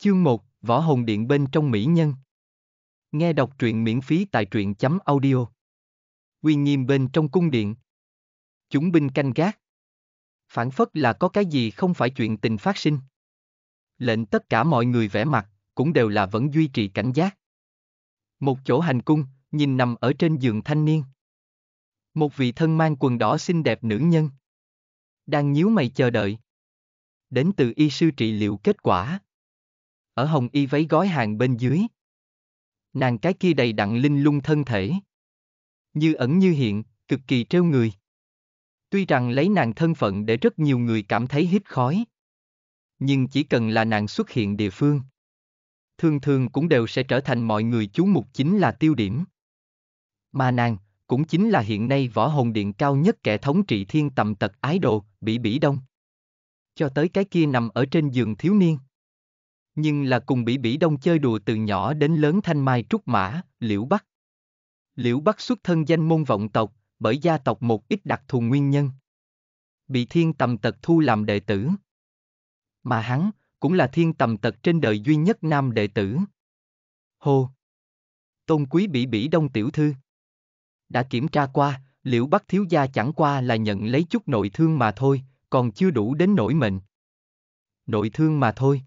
Chương 1, Võ Hồn Điện bên trong Mỹ Nhân Nghe đọc truyện miễn phí tại truyện chấm audio. Uy nghiêm bên trong cung điện. Chúng binh canh gác. Phản phất là có cái gì không phải chuyện tình phát sinh. Lệnh tất cả mọi người vẽ mặt, cũng đều là vẫn duy trì cảnh giác. Một chỗ hành cung, nhìn nằm ở trên giường thanh niên. Một vị thân mang quần đỏ xinh đẹp nữ nhân. Đang nhíu mày chờ đợi. Đến từ y sư trị liệu kết quả ở hồng y váy gói hàng bên dưới. Nàng cái kia đầy đặn linh lung thân thể. Như ẩn như hiện, cực kỳ trêu người. Tuy rằng lấy nàng thân phận để rất nhiều người cảm thấy hít khói. Nhưng chỉ cần là nàng xuất hiện địa phương. Thường thường cũng đều sẽ trở thành mọi người chú mục chính là tiêu điểm. Mà nàng, cũng chính là hiện nay võ hồn điện cao nhất kẻ thống trị thiên tầm tật ái đồ, bị bỉ đông. Cho tới cái kia nằm ở trên giường thiếu niên nhưng là cùng Bỉ Bỉ Đông chơi đùa từ nhỏ đến lớn thanh mai trúc mã, Liễu Bắc. Liễu Bắc xuất thân danh môn vọng tộc, bởi gia tộc một ít đặc thù nguyên nhân. Bị thiên tầm tật thu làm đệ tử. Mà hắn, cũng là thiên tầm tật trên đời duy nhất nam đệ tử. hô Tôn quý Bỉ Bỉ Đông tiểu thư. Đã kiểm tra qua, Liễu Bắc thiếu gia chẳng qua là nhận lấy chút nội thương mà thôi, còn chưa đủ đến nỗi mệnh. Nội thương mà thôi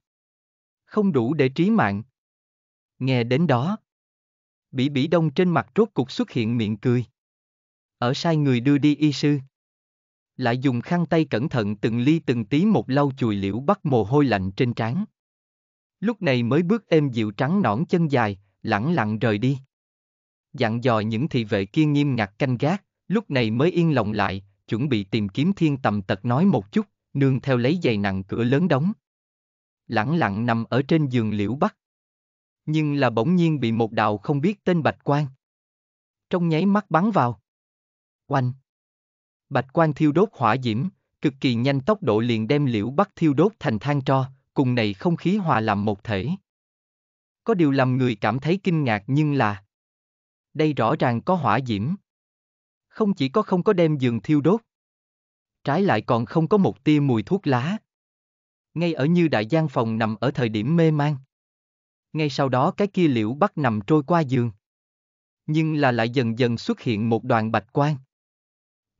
không đủ để trí mạng. Nghe đến đó, Bỉ Bỉ Đông trên mặt rốt cục xuất hiện miệng cười. Ở sai người đưa đi y sư. Lại dùng khăn tay cẩn thận từng ly từng tí một lau chùi liễu bắt mồ hôi lạnh trên trán. Lúc này mới bước êm dịu trắng nõn chân dài, lẳng lặng rời đi. Dặn dò những thị vệ kia nghiêm ngặt canh gác, lúc này mới yên lòng lại, chuẩn bị tìm kiếm thiên tầm tật nói một chút, nương theo lấy giày nặng cửa lớn đóng lẳng lặng nằm ở trên giường liễu bắc. Nhưng là bỗng nhiên bị một đạo không biết tên bạch quan Trong nháy mắt bắn vào. Oanh. Bạch quan thiêu đốt hỏa diễm, cực kỳ nhanh tốc độ liền đem liễu bắc thiêu đốt thành than tro, cùng này không khí hòa làm một thể. Có điều làm người cảm thấy kinh ngạc nhưng là Đây rõ ràng có hỏa diễm Không chỉ có không có đem giường thiêu đốt Trái lại còn không có một tia mùi thuốc lá ngay ở như đại gian phòng nằm ở thời điểm mê man. Ngay sau đó cái kia liễu bắt nằm trôi qua giường. Nhưng là lại dần dần xuất hiện một đoàn bạch quan.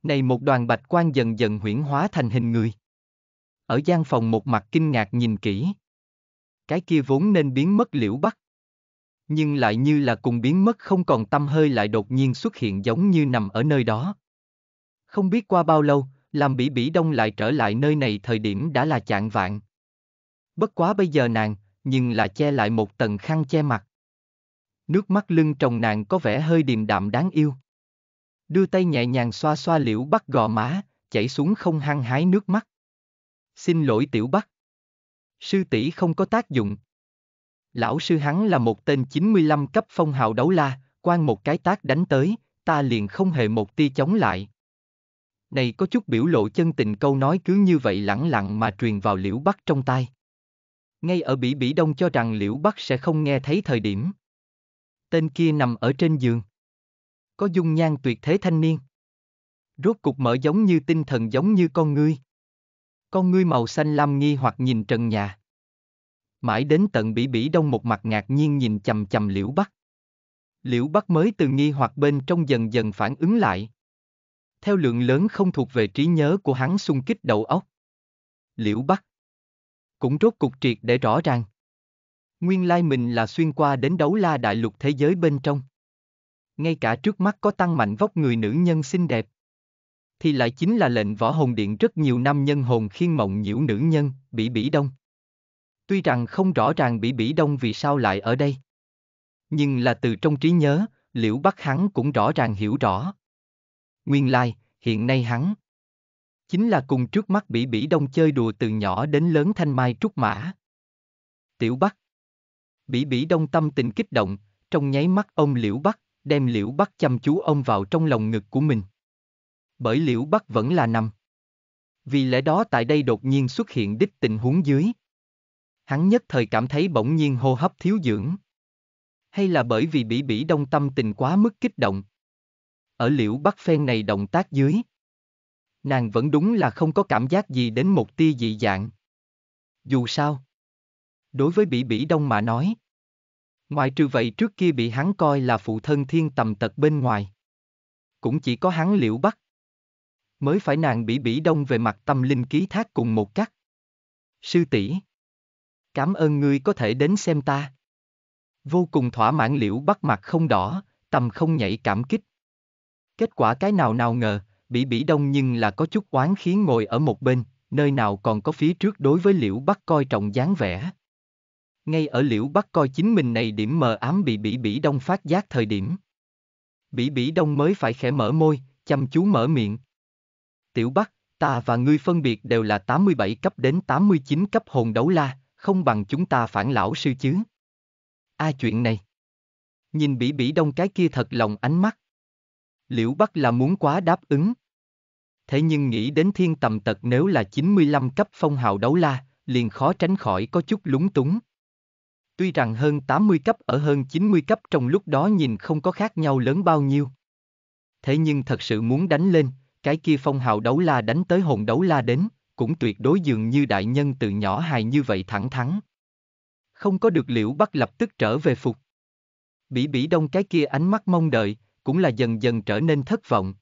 Này một đoàn bạch quan dần dần huyển hóa thành hình người. Ở gian phòng một mặt kinh ngạc nhìn kỹ. Cái kia vốn nên biến mất liễu bắt. Nhưng lại như là cùng biến mất không còn tâm hơi lại đột nhiên xuất hiện giống như nằm ở nơi đó. Không biết qua bao lâu, làm bỉ bỉ đông lại trở lại nơi này thời điểm đã là chạng vạn. Bất quá bây giờ nàng, nhưng là che lại một tầng khăn che mặt. Nước mắt lưng trồng nàng có vẻ hơi điềm đạm đáng yêu. Đưa tay nhẹ nhàng xoa xoa liễu bắt gò má, chảy xuống không hăng hái nước mắt. Xin lỗi tiểu bắc. Sư tỷ không có tác dụng. Lão sư hắn là một tên 95 cấp phong hào đấu la, quan một cái tác đánh tới, ta liền không hề một tia chống lại này có chút biểu lộ chân tình câu nói cứ như vậy lẳng lặng mà truyền vào liễu bắc trong tai. Ngay ở Bỉ Bỉ Đông cho rằng liễu bắc sẽ không nghe thấy thời điểm. Tên kia nằm ở trên giường. Có dung nhan tuyệt thế thanh niên. Rốt cục mở giống như tinh thần giống như con ngươi. Con ngươi màu xanh lam nghi hoặc nhìn trần nhà. Mãi đến tận Bỉ Bỉ Đông một mặt ngạc nhiên nhìn chầm chầm liễu bắc. Liễu Bắc mới từ nghi hoặc bên trong dần dần phản ứng lại, theo lượng lớn không thuộc về trí nhớ của hắn xung kích đầu óc. Liễu Bắc cũng rốt cục triệt để rõ ràng. Nguyên lai mình là xuyên qua đến đấu la đại lục thế giới bên trong. Ngay cả trước mắt có tăng mạnh vóc người nữ nhân xinh đẹp. Thì lại chính là lệnh võ hồn điện rất nhiều năm nhân hồn khiên mộng nhiễu nữ nhân, bị bỉ đông. Tuy rằng không rõ ràng bị bỉ đông vì sao lại ở đây. Nhưng là từ trong trí nhớ, liễu bắc hắn cũng rõ ràng hiểu rõ. Nguyên lai, like, hiện nay hắn chính là cùng trước mắt bỉ bỉ đông chơi đùa từ nhỏ đến lớn thanh mai trúc mã. Tiểu Bắc Bỉ bỉ đông tâm tình kích động, trong nháy mắt ông Liễu Bắc, đem Liễu Bắc chăm chú ông vào trong lòng ngực của mình. Bởi Liễu Bắc vẫn là nằm. Vì lẽ đó tại đây đột nhiên xuất hiện đích tình huống dưới. Hắn nhất thời cảm thấy bỗng nhiên hô hấp thiếu dưỡng. Hay là bởi vì bỉ bỉ đông tâm tình quá mức kích động, ở liễu bắc phen này động tác dưới. Nàng vẫn đúng là không có cảm giác gì đến một tia dị dạng. Dù sao, đối với Bỉ Bỉ Đông mà nói, ngoài trừ vậy trước kia bị hắn coi là phụ thân thiên tầm tật bên ngoài. Cũng chỉ có hắn liễu bắc. Mới phải nàng Bỉ Bỉ Đông về mặt tâm linh ký thác cùng một cách. Sư tỷ, cảm ơn ngươi có thể đến xem ta. Vô cùng thỏa mãn liễu bắt mặt không đỏ, tầm không nhảy cảm kích. Kết quả cái nào nào ngờ, Bỉ Bỉ Đông nhưng là có chút oán khí ngồi ở một bên, nơi nào còn có phía trước đối với Liễu Bắc coi trọng dáng vẻ. Ngay ở Liễu Bắc coi chính mình này điểm mờ ám bị Bỉ Bỉ Đông phát giác thời điểm. Bỉ Bỉ Đông mới phải khẽ mở môi, chăm chú mở miệng. Tiểu Bắc, ta và ngươi phân biệt đều là 87 cấp đến 89 cấp hồn đấu la, không bằng chúng ta phản lão sư chứ. A à, chuyện này. Nhìn Bỉ Bỉ Đông cái kia thật lòng ánh mắt, Liễu Bắc là muốn quá đáp ứng. Thế nhưng nghĩ đến thiên tầm tật nếu là 95 cấp phong hào đấu la, liền khó tránh khỏi có chút lúng túng. Tuy rằng hơn 80 cấp ở hơn 90 cấp trong lúc đó nhìn không có khác nhau lớn bao nhiêu. Thế nhưng thật sự muốn đánh lên, cái kia phong hào đấu la đánh tới hồn đấu la đến, cũng tuyệt đối dường như đại nhân từ nhỏ hài như vậy thẳng thắn. Không có được liễu bắt lập tức trở về phục. Bỉ bỉ đông cái kia ánh mắt mong đợi, cũng là dần dần trở nên thất vọng.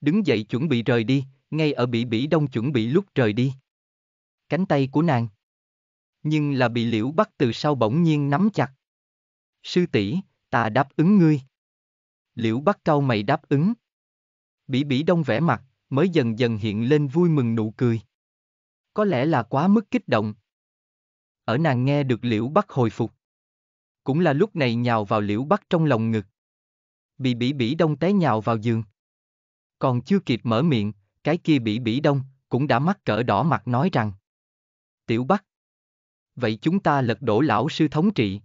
Đứng dậy chuẩn bị rời đi, ngay ở bị bỉ đông chuẩn bị lúc rời đi. Cánh tay của nàng. Nhưng là bị liễu bắt từ sau bỗng nhiên nắm chặt. Sư tỷ, ta đáp ứng ngươi. Liễu bắt cau mày đáp ứng. Bỉ bỉ đông vẻ mặt, mới dần dần hiện lên vui mừng nụ cười. Có lẽ là quá mức kích động. Ở nàng nghe được liễu bắt hồi phục. Cũng là lúc này nhào vào liễu bắt trong lòng ngực bị bỉ bỉ đông té nhào vào giường. Còn chưa kịp mở miệng, cái kia bỉ bỉ đông, cũng đã mắc cỡ đỏ mặt nói rằng. Tiểu Bắc. Vậy chúng ta lật đổ lão sư thống trị.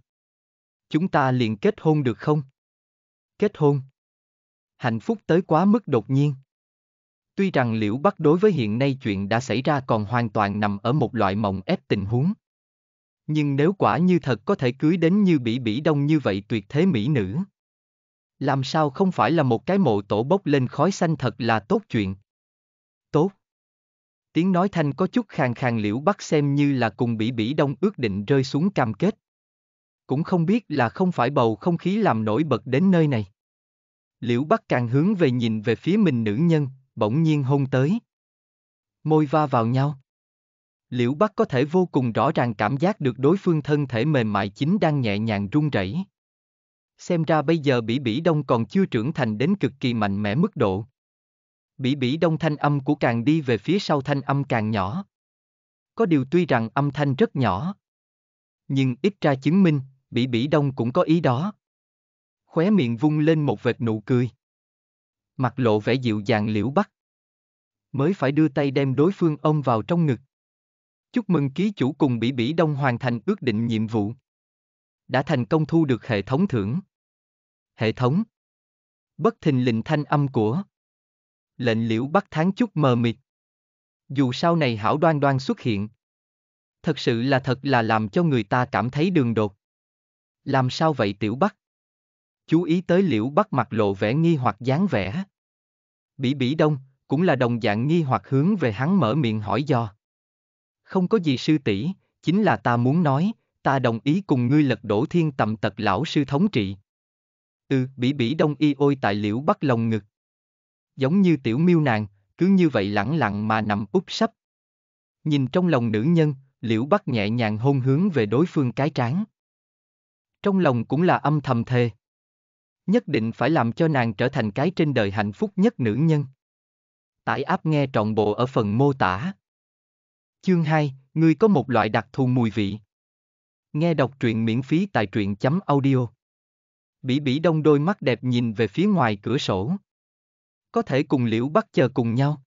Chúng ta liền kết hôn được không? Kết hôn. Hạnh phúc tới quá mức đột nhiên. Tuy rằng Liễu Bắc đối với hiện nay chuyện đã xảy ra còn hoàn toàn nằm ở một loại mộng ép tình huống. Nhưng nếu quả như thật có thể cưới đến như bỉ bỉ đông như vậy tuyệt thế mỹ nữ. Làm sao không phải là một cái mộ tổ bốc lên khói xanh thật là tốt chuyện. Tốt. Tiếng nói thanh có chút khàn khàn liễu bắt xem như là cùng bỉ bỉ đông ước định rơi xuống cam kết. Cũng không biết là không phải bầu không khí làm nổi bật đến nơi này. Liễu bắt càng hướng về nhìn về phía mình nữ nhân, bỗng nhiên hôn tới. Môi va vào nhau. Liễu bắt có thể vô cùng rõ ràng cảm giác được đối phương thân thể mềm mại chính đang nhẹ nhàng run rẩy xem ra bây giờ Bỉ Bỉ Đông còn chưa trưởng thành đến cực kỳ mạnh mẽ mức độ. Bỉ Bỉ Đông thanh âm của càng đi về phía sau thanh âm càng nhỏ. Có điều tuy rằng âm thanh rất nhỏ, nhưng ít ra chứng minh, Bỉ Bỉ Đông cũng có ý đó. Khóe miệng vung lên một vệt nụ cười. Mặt lộ vẻ dịu dàng liễu bắc. Mới phải đưa tay đem đối phương ôm vào trong ngực. Chúc mừng ký chủ cùng Bỉ Bỉ Đông hoàn thành ước định nhiệm vụ. Đã thành công thu được hệ thống thưởng hệ thống. Bất thình lình thanh âm của lệnh liễu bắt tháng chút mờ mịt. Dù sau này hảo đoan đoan xuất hiện. Thật sự là thật là làm cho người ta cảm thấy đường đột. Làm sao vậy tiểu bắc? Chú ý tới liễu bắt mặt lộ vẻ nghi hoặc dáng vẻ. Bỉ bỉ đông, cũng là đồng dạng nghi hoặc hướng về hắn mở miệng hỏi do. Không có gì sư tỷ, chính là ta muốn nói, ta đồng ý cùng ngươi lật đổ thiên tầm tật lão sư thống trị. Ừ, bỉ bỉ đông y ôi tài liễu bắt lòng ngực. Giống như tiểu miêu nàng, cứ như vậy lẳng lặng mà nằm úp sấp. Nhìn trong lòng nữ nhân, liễu bắt nhẹ nhàng hôn hướng về đối phương cái trán. Trong lòng cũng là âm thầm thề. Nhất định phải làm cho nàng trở thành cái trên đời hạnh phúc nhất nữ nhân. Tải áp nghe trọn bộ ở phần mô tả. Chương 2, ngươi có một loại đặc thù mùi vị. Nghe đọc truyện miễn phí tại truyện chấm audio. Bỉ Bỉ Đông đôi mắt đẹp nhìn về phía ngoài cửa sổ. Có thể cùng Liễu Bắc chờ cùng nhau.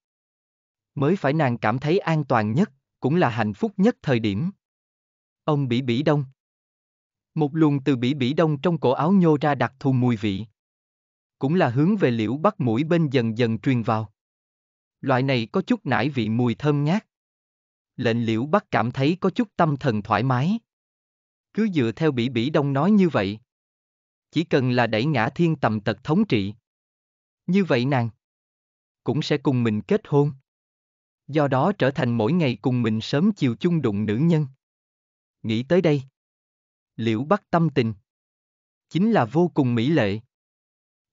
Mới phải nàng cảm thấy an toàn nhất, cũng là hạnh phúc nhất thời điểm. Ông Bỉ Bỉ Đông. Một luồng từ Bỉ Bỉ Đông trong cổ áo nhô ra đặc thù mùi vị. Cũng là hướng về Liễu Bắc mũi bên dần dần truyền vào. Loại này có chút nải vị mùi thơm ngát. Lệnh Liễu Bắc cảm thấy có chút tâm thần thoải mái. Cứ dựa theo Bỉ Bỉ Đông nói như vậy, chỉ cần là đẩy ngã thiên tầm tật thống trị. Như vậy nàng cũng sẽ cùng mình kết hôn. Do đó trở thành mỗi ngày cùng mình sớm chiều chung đụng nữ nhân. Nghĩ tới đây. Liễu Bắc tâm tình. Chính là vô cùng mỹ lệ.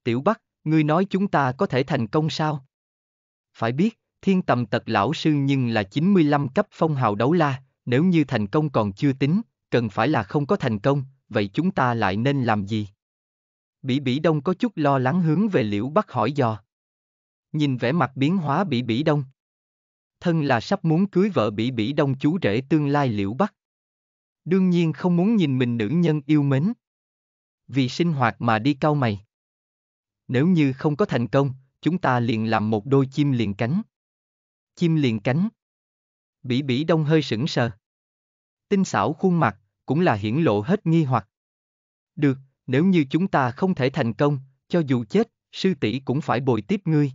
Tiểu Bắc, ngươi nói chúng ta có thể thành công sao? Phải biết, thiên tầm tật lão sư nhưng là 95 cấp phong hào đấu la, nếu như thành công còn chưa tính, cần phải là không có thành công, vậy chúng ta lại nên làm gì? Bỉ Bỉ Đông có chút lo lắng hướng về Liễu Bắc hỏi dò. Nhìn vẻ mặt biến hóa Bỉ Bỉ Đông. Thân là sắp muốn cưới vợ Bỉ Bỉ Đông chú rể tương lai Liễu Bắc. Đương nhiên không muốn nhìn mình nữ nhân yêu mến. Vì sinh hoạt mà đi cao mày. Nếu như không có thành công, chúng ta liền làm một đôi chim liền cánh. Chim liền cánh. Bỉ Bỉ Đông hơi sững sờ. Tinh xảo khuôn mặt, cũng là hiển lộ hết nghi hoặc. Được, nếu như chúng ta không thể thành công, cho dù chết, sư tỷ cũng phải bồi tiếp ngươi.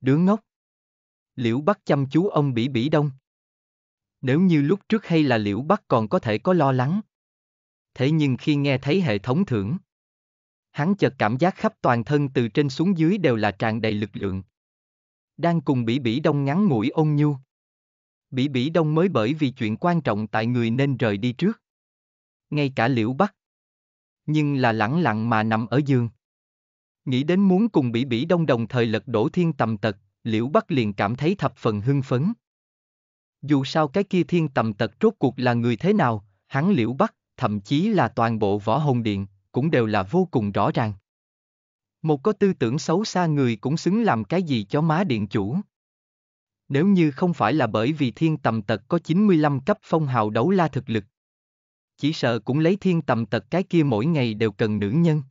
Đứa ngốc. Liễu Bắc chăm chú ông Bỉ Bỉ Đông. Nếu như lúc trước hay là Liễu Bắc còn có thể có lo lắng. Thế nhưng khi nghe thấy hệ thống thưởng, hắn chợt cảm giác khắp toàn thân từ trên xuống dưới đều là tràn đầy lực lượng. Đang cùng Bỉ Bỉ Đông ngắn ngủi ôn nhu. Bỉ Bỉ Đông mới bởi vì chuyện quan trọng tại người nên rời đi trước. Ngay cả Liễu Bắc, nhưng là lẳng lặng mà nằm ở giường. Nghĩ đến muốn cùng Bỉ Bỉ Đông đồng thời lật đổ thiên tầm tật, Liễu Bắc liền cảm thấy thập phần hưng phấn. Dù sao cái kia thiên tầm tật rốt cuộc là người thế nào, hắn Liễu Bắc, thậm chí là toàn bộ võ hồn điện, cũng đều là vô cùng rõ ràng. Một có tư tưởng xấu xa người cũng xứng làm cái gì cho má điện chủ. Nếu như không phải là bởi vì thiên tầm tật có 95 cấp phong hào đấu la thực lực, chỉ sợ cũng lấy thiên tầm tật cái kia mỗi ngày đều cần nữ nhân.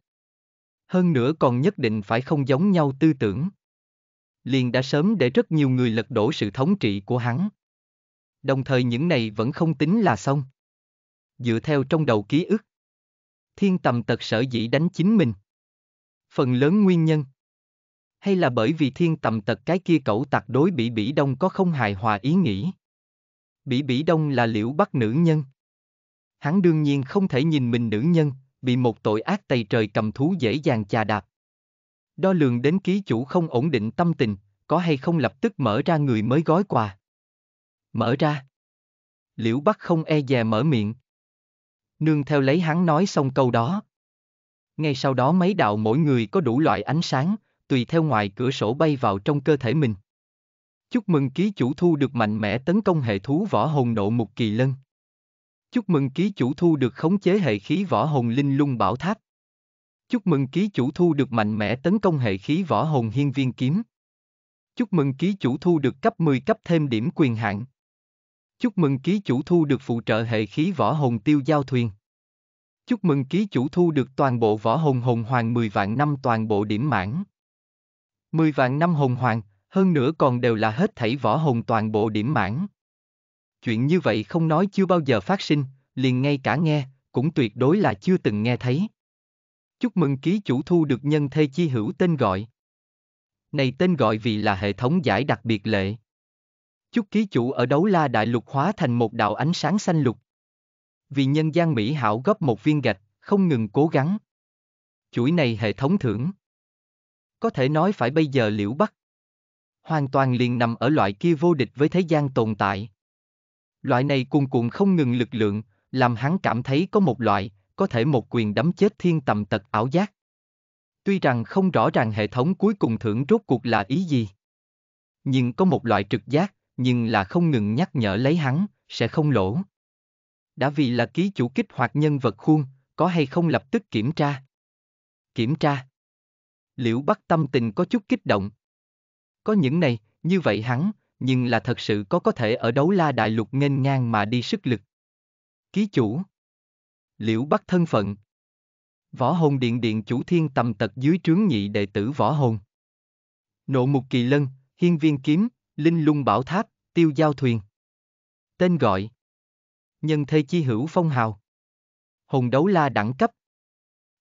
Hơn nữa còn nhất định phải không giống nhau tư tưởng. Liền đã sớm để rất nhiều người lật đổ sự thống trị của hắn. Đồng thời những này vẫn không tính là xong. Dựa theo trong đầu ký ức, thiên tầm tật sở dĩ đánh chính mình. Phần lớn nguyên nhân hay là bởi vì thiên tầm tật cái kia cẩu tặc đối bị bỉ đông có không hài hòa ý nghĩ. Bỉ bỉ đông là liễu bắt nữ nhân hắn đương nhiên không thể nhìn mình nữ nhân, bị một tội ác tày trời cầm thú dễ dàng chà đạp. Đo lường đến ký chủ không ổn định tâm tình, có hay không lập tức mở ra người mới gói quà. Mở ra. Liễu Bắc không e dè mở miệng. Nương theo lấy hắn nói xong câu đó. Ngay sau đó mấy đạo mỗi người có đủ loại ánh sáng, tùy theo ngoài cửa sổ bay vào trong cơ thể mình. Chúc mừng ký chủ thu được mạnh mẽ tấn công hệ thú võ hồn nộ mục kỳ lân. Chúc mừng ký chủ thu được khống chế hệ khí võ hồn linh lung bảo tháp. Chúc mừng ký chủ thu được mạnh mẽ tấn công hệ khí võ hồn hiên viên kiếm. Chúc mừng ký chủ thu được cấp 10 cấp thêm điểm quyền hạn. Chúc mừng ký chủ thu được phụ trợ hệ khí võ hồn tiêu giao thuyền. Chúc mừng ký chủ thu được toàn bộ võ hồn hồn hoàng 10 vạn năm toàn bộ điểm mãn. 10 vạn năm hồn hoàng, hơn nữa còn đều là hết thảy võ hồn toàn bộ điểm mãn chuyện như vậy không nói chưa bao giờ phát sinh, liền ngay cả nghe, cũng tuyệt đối là chưa từng nghe thấy. Chúc mừng ký chủ thu được nhân thê chi hữu tên gọi. Này tên gọi vì là hệ thống giải đặc biệt lệ. Chúc ký chủ ở đấu la đại lục hóa thành một đạo ánh sáng xanh lục. Vì nhân gian Mỹ hảo góp một viên gạch, không ngừng cố gắng. Chuỗi này hệ thống thưởng. Có thể nói phải bây giờ liễu bắt. Hoàn toàn liền nằm ở loại kia vô địch với thế gian tồn tại. Loại này cuồn cuộn không ngừng lực lượng, làm hắn cảm thấy có một loại, có thể một quyền đấm chết thiên tầm tật ảo giác. Tuy rằng không rõ ràng hệ thống cuối cùng thưởng rốt cuộc là ý gì. Nhưng có một loại trực giác, nhưng là không ngừng nhắc nhở lấy hắn, sẽ không lỗ. Đã vì là ký chủ kích hoạt nhân vật khuôn, có hay không lập tức kiểm tra. Kiểm tra. liệu Bắc tâm tình có chút kích động. Có những này, như vậy hắn, nhưng là thật sự có có thể ở đấu la đại lục nghênh ngang mà đi sức lực. Ký chủ Liễu Bắc thân phận Võ hồn điện điện chủ thiên tầm tật dưới trướng nhị đệ tử võ hồn Nộ mục kỳ lân, hiên viên kiếm, linh lung bảo tháp, tiêu giao thuyền Tên gọi Nhân thê chi hữu phong hào Hồn đấu la đẳng cấp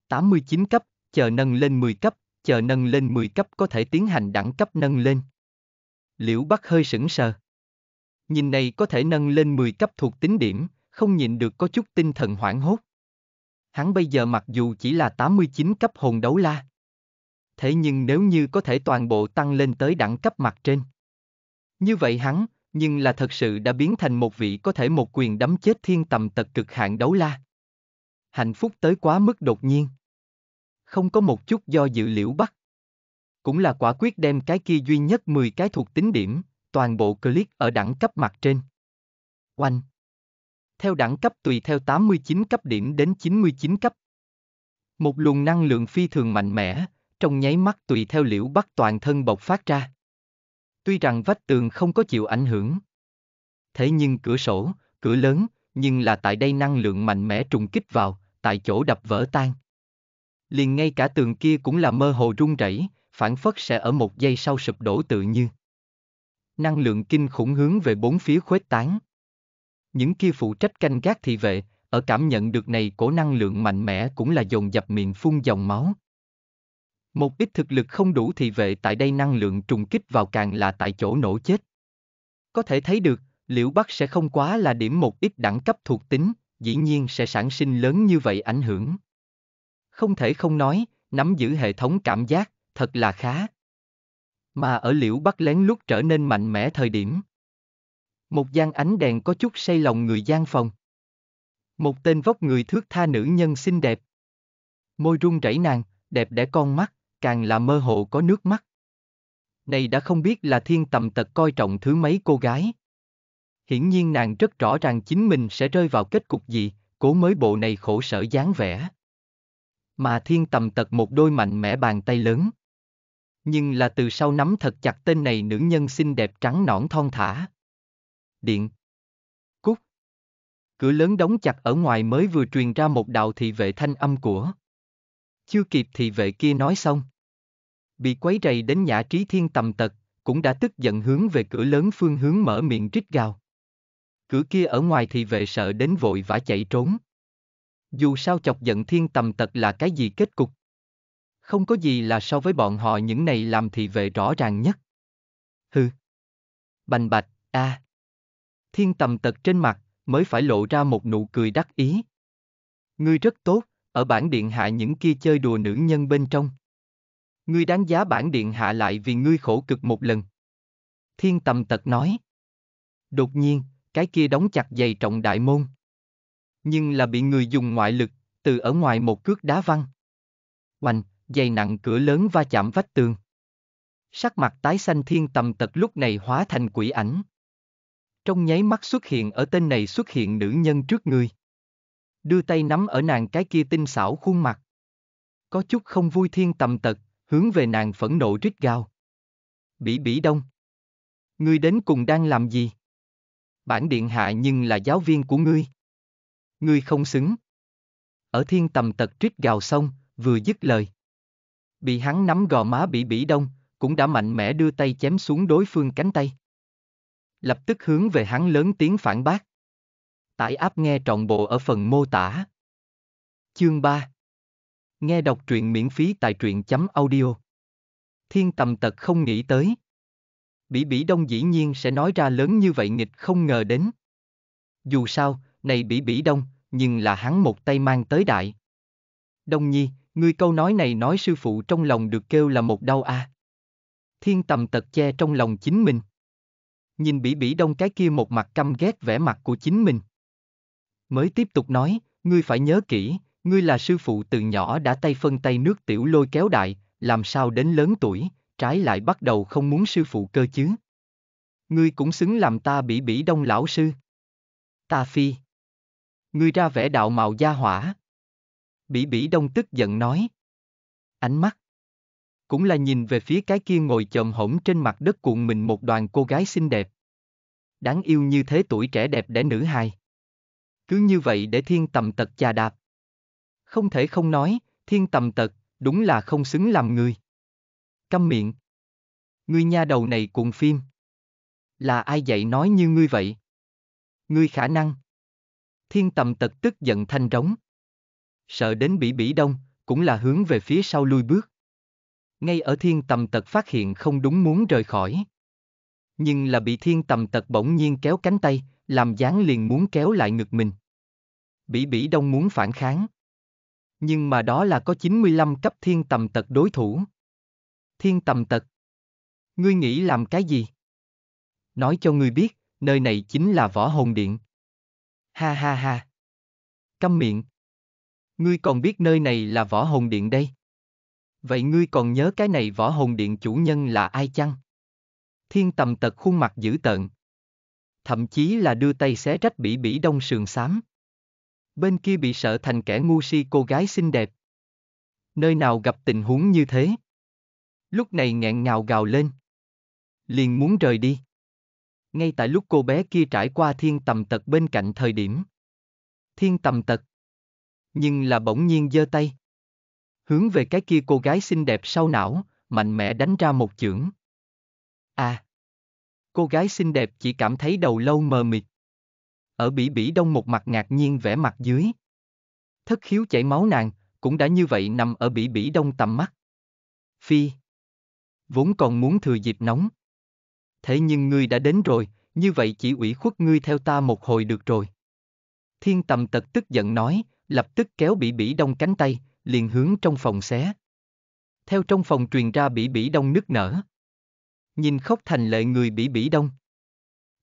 89 cấp, chờ nâng lên 10 cấp, chờ nâng lên 10 cấp có thể tiến hành đẳng cấp nâng lên Liễu Bắc hơi sững sờ. Nhìn này có thể nâng lên 10 cấp thuộc tính điểm, không nhìn được có chút tinh thần hoảng hốt. Hắn bây giờ mặc dù chỉ là 89 cấp hồn đấu la. Thế nhưng nếu như có thể toàn bộ tăng lên tới đẳng cấp mặt trên. Như vậy hắn, nhưng là thật sự đã biến thành một vị có thể một quyền đấm chết thiên tầm tật cực hạn đấu la. Hạnh phúc tới quá mức đột nhiên. Không có một chút do dự liễu bắt cũng là quả quyết đem cái kia duy nhất 10 cái thuộc tính điểm, toàn bộ click ở đẳng cấp mặt trên. Oanh! Theo đẳng cấp tùy theo 89 cấp điểm đến 99 cấp. Một luồng năng lượng phi thường mạnh mẽ, trong nháy mắt tùy theo liễu bắt toàn thân bộc phát ra. Tuy rằng vách tường không có chịu ảnh hưởng. Thế nhưng cửa sổ, cửa lớn, nhưng là tại đây năng lượng mạnh mẽ trùng kích vào, tại chỗ đập vỡ tan. Liền ngay cả tường kia cũng là mơ hồ rung rẩy, phản phất sẽ ở một giây sau sụp đổ tự như. Năng lượng kinh khủng hướng về bốn phía khuếch tán. Những kia phụ trách canh gác thị vệ, ở cảm nhận được này cổ năng lượng mạnh mẽ cũng là dồn dập miệng phun dòng máu. Một ít thực lực không đủ thị vệ tại đây năng lượng trùng kích vào càng là tại chỗ nổ chết. Có thể thấy được, liễu bắc sẽ không quá là điểm một ít đẳng cấp thuộc tính, dĩ nhiên sẽ sản sinh lớn như vậy ảnh hưởng. Không thể không nói, nắm giữ hệ thống cảm giác, thật là khá. Mà ở liễu bắt lén lút trở nên mạnh mẽ thời điểm. Một gian ánh đèn có chút say lòng người gian phòng. Một tên vóc người thước tha nữ nhân xinh đẹp. Môi run rẩy nàng, đẹp đẽ con mắt, càng là mơ hồ có nước mắt. Này đã không biết là thiên tầm tật coi trọng thứ mấy cô gái. Hiển nhiên nàng rất rõ ràng chính mình sẽ rơi vào kết cục gì, cố mới bộ này khổ sở dáng vẻ. Mà thiên tầm tật một đôi mạnh mẽ bàn tay lớn nhưng là từ sau nắm thật chặt tên này nữ nhân xinh đẹp trắng nõn thon thả. Điện. Cúc. Cửa lớn đóng chặt ở ngoài mới vừa truyền ra một đạo thị vệ thanh âm của. Chưa kịp thị vệ kia nói xong. Bị quấy rầy đến nhã trí thiên tầm tật, cũng đã tức giận hướng về cửa lớn phương hướng mở miệng rít gào. Cửa kia ở ngoài thị vệ sợ đến vội vã chạy trốn. Dù sao chọc giận thiên tầm tật là cái gì kết cục không có gì là so với bọn họ những này làm thị vệ rõ ràng nhất. Hừ. Bành bạch, a. À. Thiên tầm tật trên mặt, mới phải lộ ra một nụ cười đắc ý. Ngươi rất tốt, ở bản điện hạ những kia chơi đùa nữ nhân bên trong. Ngươi đáng giá bản điện hạ lại vì ngươi khổ cực một lần. Thiên tầm tật nói. Đột nhiên, cái kia đóng chặt dày trọng đại môn. Nhưng là bị người dùng ngoại lực, từ ở ngoài một cước đá văng. Oanh, dày nặng cửa lớn va chạm vách tường. Sắc mặt tái xanh thiên tầm tật lúc này hóa thành quỷ ảnh. Trong nháy mắt xuất hiện ở tên này xuất hiện nữ nhân trước người. Đưa tay nắm ở nàng cái kia tinh xảo khuôn mặt. Có chút không vui thiên tầm tật, hướng về nàng phẫn nộ rít gào. Bỉ bỉ đông. Ngươi đến cùng đang làm gì? Bản điện hạ nhưng là giáo viên của ngươi. Ngươi không xứng. Ở thiên tầm tật rít gào xong, vừa dứt lời bị hắn nắm gò má bị bỉ đông, cũng đã mạnh mẽ đưa tay chém xuống đối phương cánh tay. Lập tức hướng về hắn lớn tiếng phản bác. Tải áp nghe trọn bộ ở phần mô tả. Chương 3 Nghe đọc truyện miễn phí tại truyện chấm audio. Thiên tầm tật không nghĩ tới. Bỉ Bỉ Đông dĩ nhiên sẽ nói ra lớn như vậy nghịch không ngờ đến. Dù sao, này Bỉ Bỉ Đông, nhưng là hắn một tay mang tới đại. Đông Nhi, Ngươi câu nói này nói sư phụ trong lòng được kêu là một đau à. Thiên tầm tật che trong lòng chính mình. Nhìn bỉ bỉ đông cái kia một mặt căm ghét vẻ mặt của chính mình. Mới tiếp tục nói, ngươi phải nhớ kỹ, ngươi là sư phụ từ nhỏ đã tay phân tay nước tiểu lôi kéo đại, làm sao đến lớn tuổi, trái lại bắt đầu không muốn sư phụ cơ chứ. Ngươi cũng xứng làm ta bỉ bỉ đông lão sư. Ta phi. Ngươi ra vẻ đạo mạo gia hỏa. Bỉ Bỉ Đông tức giận nói. Ánh mắt. Cũng là nhìn về phía cái kia ngồi chồm hổm trên mặt đất cuộn mình một đoàn cô gái xinh đẹp. Đáng yêu như thế tuổi trẻ đẹp để nữ hài. Cứ như vậy để thiên tầm tật chà đạp. Không thể không nói, thiên tầm tật, đúng là không xứng làm người. Câm miệng. Ngươi nha đầu này cuộn phim. Là ai dạy nói như ngươi vậy? Ngươi khả năng. Thiên tầm tật tức giận thanh rống sợ đến bỉ bỉ đông, cũng là hướng về phía sau lui bước. Ngay ở thiên tầm tật phát hiện không đúng muốn rời khỏi. Nhưng là bị thiên tầm tật bỗng nhiên kéo cánh tay, làm dáng liền muốn kéo lại ngực mình. Bỉ bỉ đông muốn phản kháng. Nhưng mà đó là có 95 cấp thiên tầm tật đối thủ. Thiên tầm tật. Ngươi nghĩ làm cái gì? Nói cho ngươi biết, nơi này chính là võ hồn điện. Ha ha ha. Câm miệng. Ngươi còn biết nơi này là võ hồn điện đây. Vậy ngươi còn nhớ cái này võ hồn điện chủ nhân là ai chăng? Thiên tầm tật khuôn mặt dữ tợn. Thậm chí là đưa tay xé rách bỉ bỉ đông sườn xám. Bên kia bị sợ thành kẻ ngu si cô gái xinh đẹp. Nơi nào gặp tình huống như thế? Lúc này nghẹn ngào gào lên. Liền muốn rời đi ngay tại lúc cô bé kia trải qua thiên tầm tật bên cạnh thời điểm. Thiên tầm tật nhưng là bỗng nhiên giơ tay. Hướng về cái kia cô gái xinh đẹp sau não, mạnh mẽ đánh ra một chưởng. À! Cô gái xinh đẹp chỉ cảm thấy đầu lâu mờ mịt. Ở bỉ bỉ đông một mặt ngạc nhiên vẻ mặt dưới. Thất khiếu chảy máu nàng, cũng đã như vậy nằm ở bỉ bỉ đông tầm mắt. Phi! Vốn còn muốn thừa dịp nóng. Thế nhưng ngươi đã đến rồi, như vậy chỉ ủy khuất ngươi theo ta một hồi được rồi. Thiên tầm tật tức giận nói, lập tức kéo Bỉ Bỉ Đông cánh tay, liền hướng trong phòng xé. Theo trong phòng truyền ra Bỉ Bỉ Đông nức nở. Nhìn khóc thành lệ người Bỉ Bỉ Đông.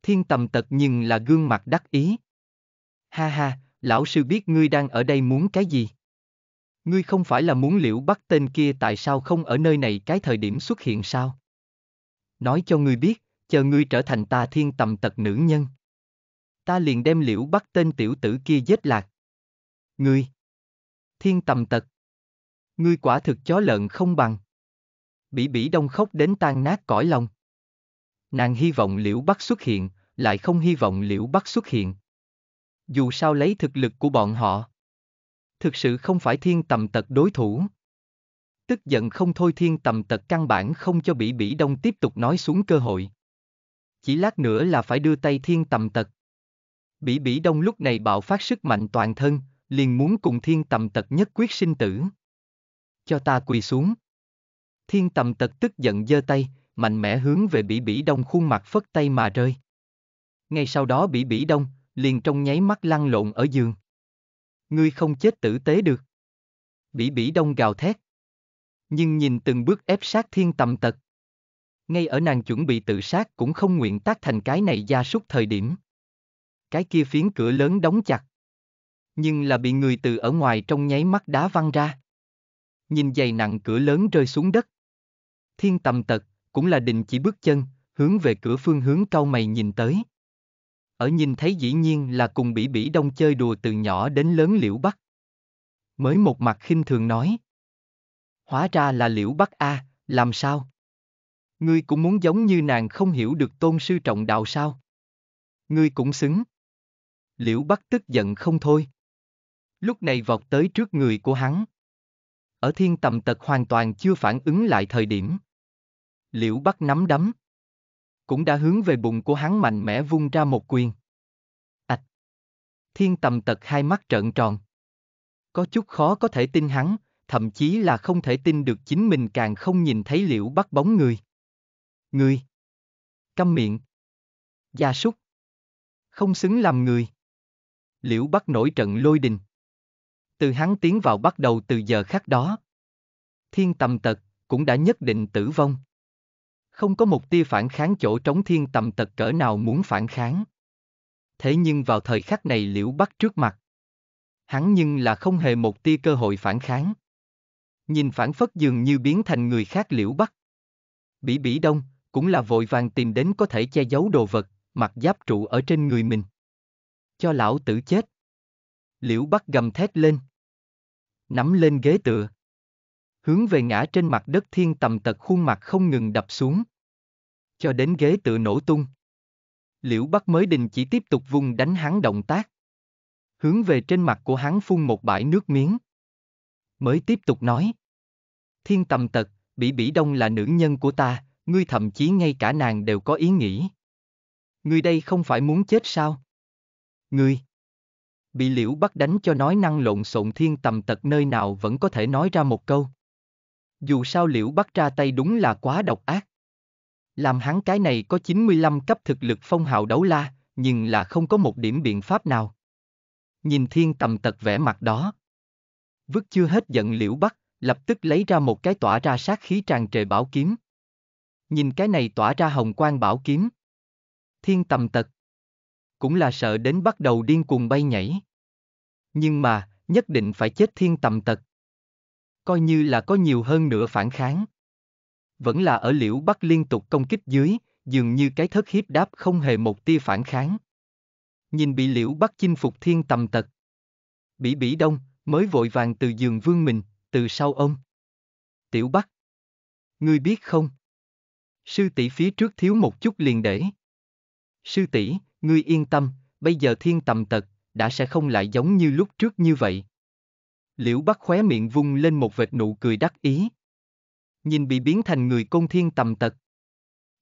Thiên tầm tật nhưng là gương mặt đắc ý. Ha ha, lão sư biết ngươi đang ở đây muốn cái gì. Ngươi không phải là muốn liễu bắt tên kia tại sao không ở nơi này cái thời điểm xuất hiện sao? Nói cho ngươi biết, chờ ngươi trở thành ta thiên tầm tật nữ nhân. Ta liền đem liễu bắt tên tiểu tử kia giết lạc. Ngươi! Thiên tầm tật! Ngươi quả thực chó lợn không bằng. Bỉ bỉ đông khóc đến tan nát cõi lòng. Nàng hy vọng liễu bắc xuất hiện, lại không hy vọng liễu bắc xuất hiện. Dù sao lấy thực lực của bọn họ. Thực sự không phải thiên tầm tật đối thủ. Tức giận không thôi thiên tầm tật căn bản không cho bỉ bỉ đông tiếp tục nói xuống cơ hội. Chỉ lát nữa là phải đưa tay thiên tầm tật. Bỉ bỉ đông lúc này bạo phát sức mạnh toàn thân, liền muốn cùng thiên tầm tật nhất quyết sinh tử. Cho ta quỳ xuống. Thiên tầm tật tức giận giơ tay, mạnh mẽ hướng về bỉ bỉ đông khuôn mặt phất tay mà rơi. Ngay sau đó bỉ bỉ đông, liền trong nháy mắt lăn lộn ở giường. Ngươi không chết tử tế được. Bỉ bỉ đông gào thét. Nhưng nhìn từng bước ép sát thiên tầm tật. Ngay ở nàng chuẩn bị tự sát cũng không nguyện tác thành cái này gia súc thời điểm. Cái kia phiến cửa lớn đóng chặt nhưng là bị người từ ở ngoài trong nháy mắt đá văng ra. Nhìn dày nặng cửa lớn rơi xuống đất. Thiên tầm tật, cũng là định chỉ bước chân, hướng về cửa phương hướng cao mày nhìn tới. Ở nhìn thấy dĩ nhiên là cùng bỉ bỉ đông chơi đùa từ nhỏ đến lớn liễu bắc. Mới một mặt khinh thường nói. Hóa ra là liễu bắc A, à, làm sao? Ngươi cũng muốn giống như nàng không hiểu được tôn sư trọng đạo sao? Ngươi cũng xứng. Liễu Bắc tức giận không thôi lúc này vọt tới trước người của hắn. Ở thiên tầm tật hoàn toàn chưa phản ứng lại thời điểm. Liễu bắt nắm đấm. Cũng đã hướng về bụng của hắn mạnh mẽ vung ra một quyền. Ảch! thiên tầm tật hai mắt trợn tròn. Có chút khó có thể tin hắn, thậm chí là không thể tin được chính mình càng không nhìn thấy liễu bắt bóng người. Người! Câm miệng! Gia súc! Không xứng làm người! Liễu bắt nổi trận lôi đình. Từ hắn tiến vào bắt đầu từ giờ khác đó. Thiên tầm tật, cũng đã nhất định tử vong. Không có một tia phản kháng chỗ trống thiên tầm tật cỡ nào muốn phản kháng. Thế nhưng vào thời khắc này liễu bắt trước mặt. Hắn nhưng là không hề một tia cơ hội phản kháng. Nhìn phản phất dường như biến thành người khác liễu bắt. Bỉ bỉ đông, cũng là vội vàng tìm đến có thể che giấu đồ vật, mặc giáp trụ ở trên người mình. Cho lão tử chết. Liễu bắt gầm thét lên nắm lên ghế tựa. Hướng về ngã trên mặt đất thiên tầm tật khuôn mặt không ngừng đập xuống. Cho đến ghế tựa nổ tung. Liễu Bắc mới đình chỉ tiếp tục vung đánh hắn động tác. Hướng về trên mặt của hắn phun một bãi nước miếng. Mới tiếp tục nói. Thiên tầm tật, Bỉ Bỉ Đông là nữ nhân của ta, ngươi thậm chí ngay cả nàng đều có ý nghĩ. Ngươi đây không phải muốn chết sao? Ngươi! bị liễu bắt đánh cho nói năng lộn xộn thiên tầm tật nơi nào vẫn có thể nói ra một câu. Dù sao liễu bắt ra tay đúng là quá độc ác. Làm hắn cái này có 95 cấp thực lực phong hào đấu la, nhưng là không có một điểm biện pháp nào. Nhìn thiên tầm tật vẻ mặt đó. Vứt chưa hết giận liễu bắt, lập tức lấy ra một cái tỏa ra sát khí tràn trề bảo kiếm. Nhìn cái này tỏa ra hồng quang bảo kiếm. Thiên tầm tật cũng là sợ đến bắt đầu điên cuồng bay nhảy. Nhưng mà, nhất định phải chết thiên tầm tật. Coi như là có nhiều hơn nữa phản kháng. Vẫn là ở liễu bắc liên tục công kích dưới, dường như cái thất hiếp đáp không hề một tia phản kháng. Nhìn bị liễu bắc chinh phục thiên tầm tật. Bỉ bỉ đông, mới vội vàng từ giường vương mình, từ sau ông. Tiểu bắc. Ngươi biết không? Sư tỷ phía trước thiếu một chút liền để. Sư tỷ, ngươi yên tâm, bây giờ thiên tầm tật, đã sẽ không lại giống như lúc trước như vậy. Liễu Bắc khóe miệng vung lên một vệt nụ cười đắc ý. Nhìn bị biến thành người công thiên tầm tật.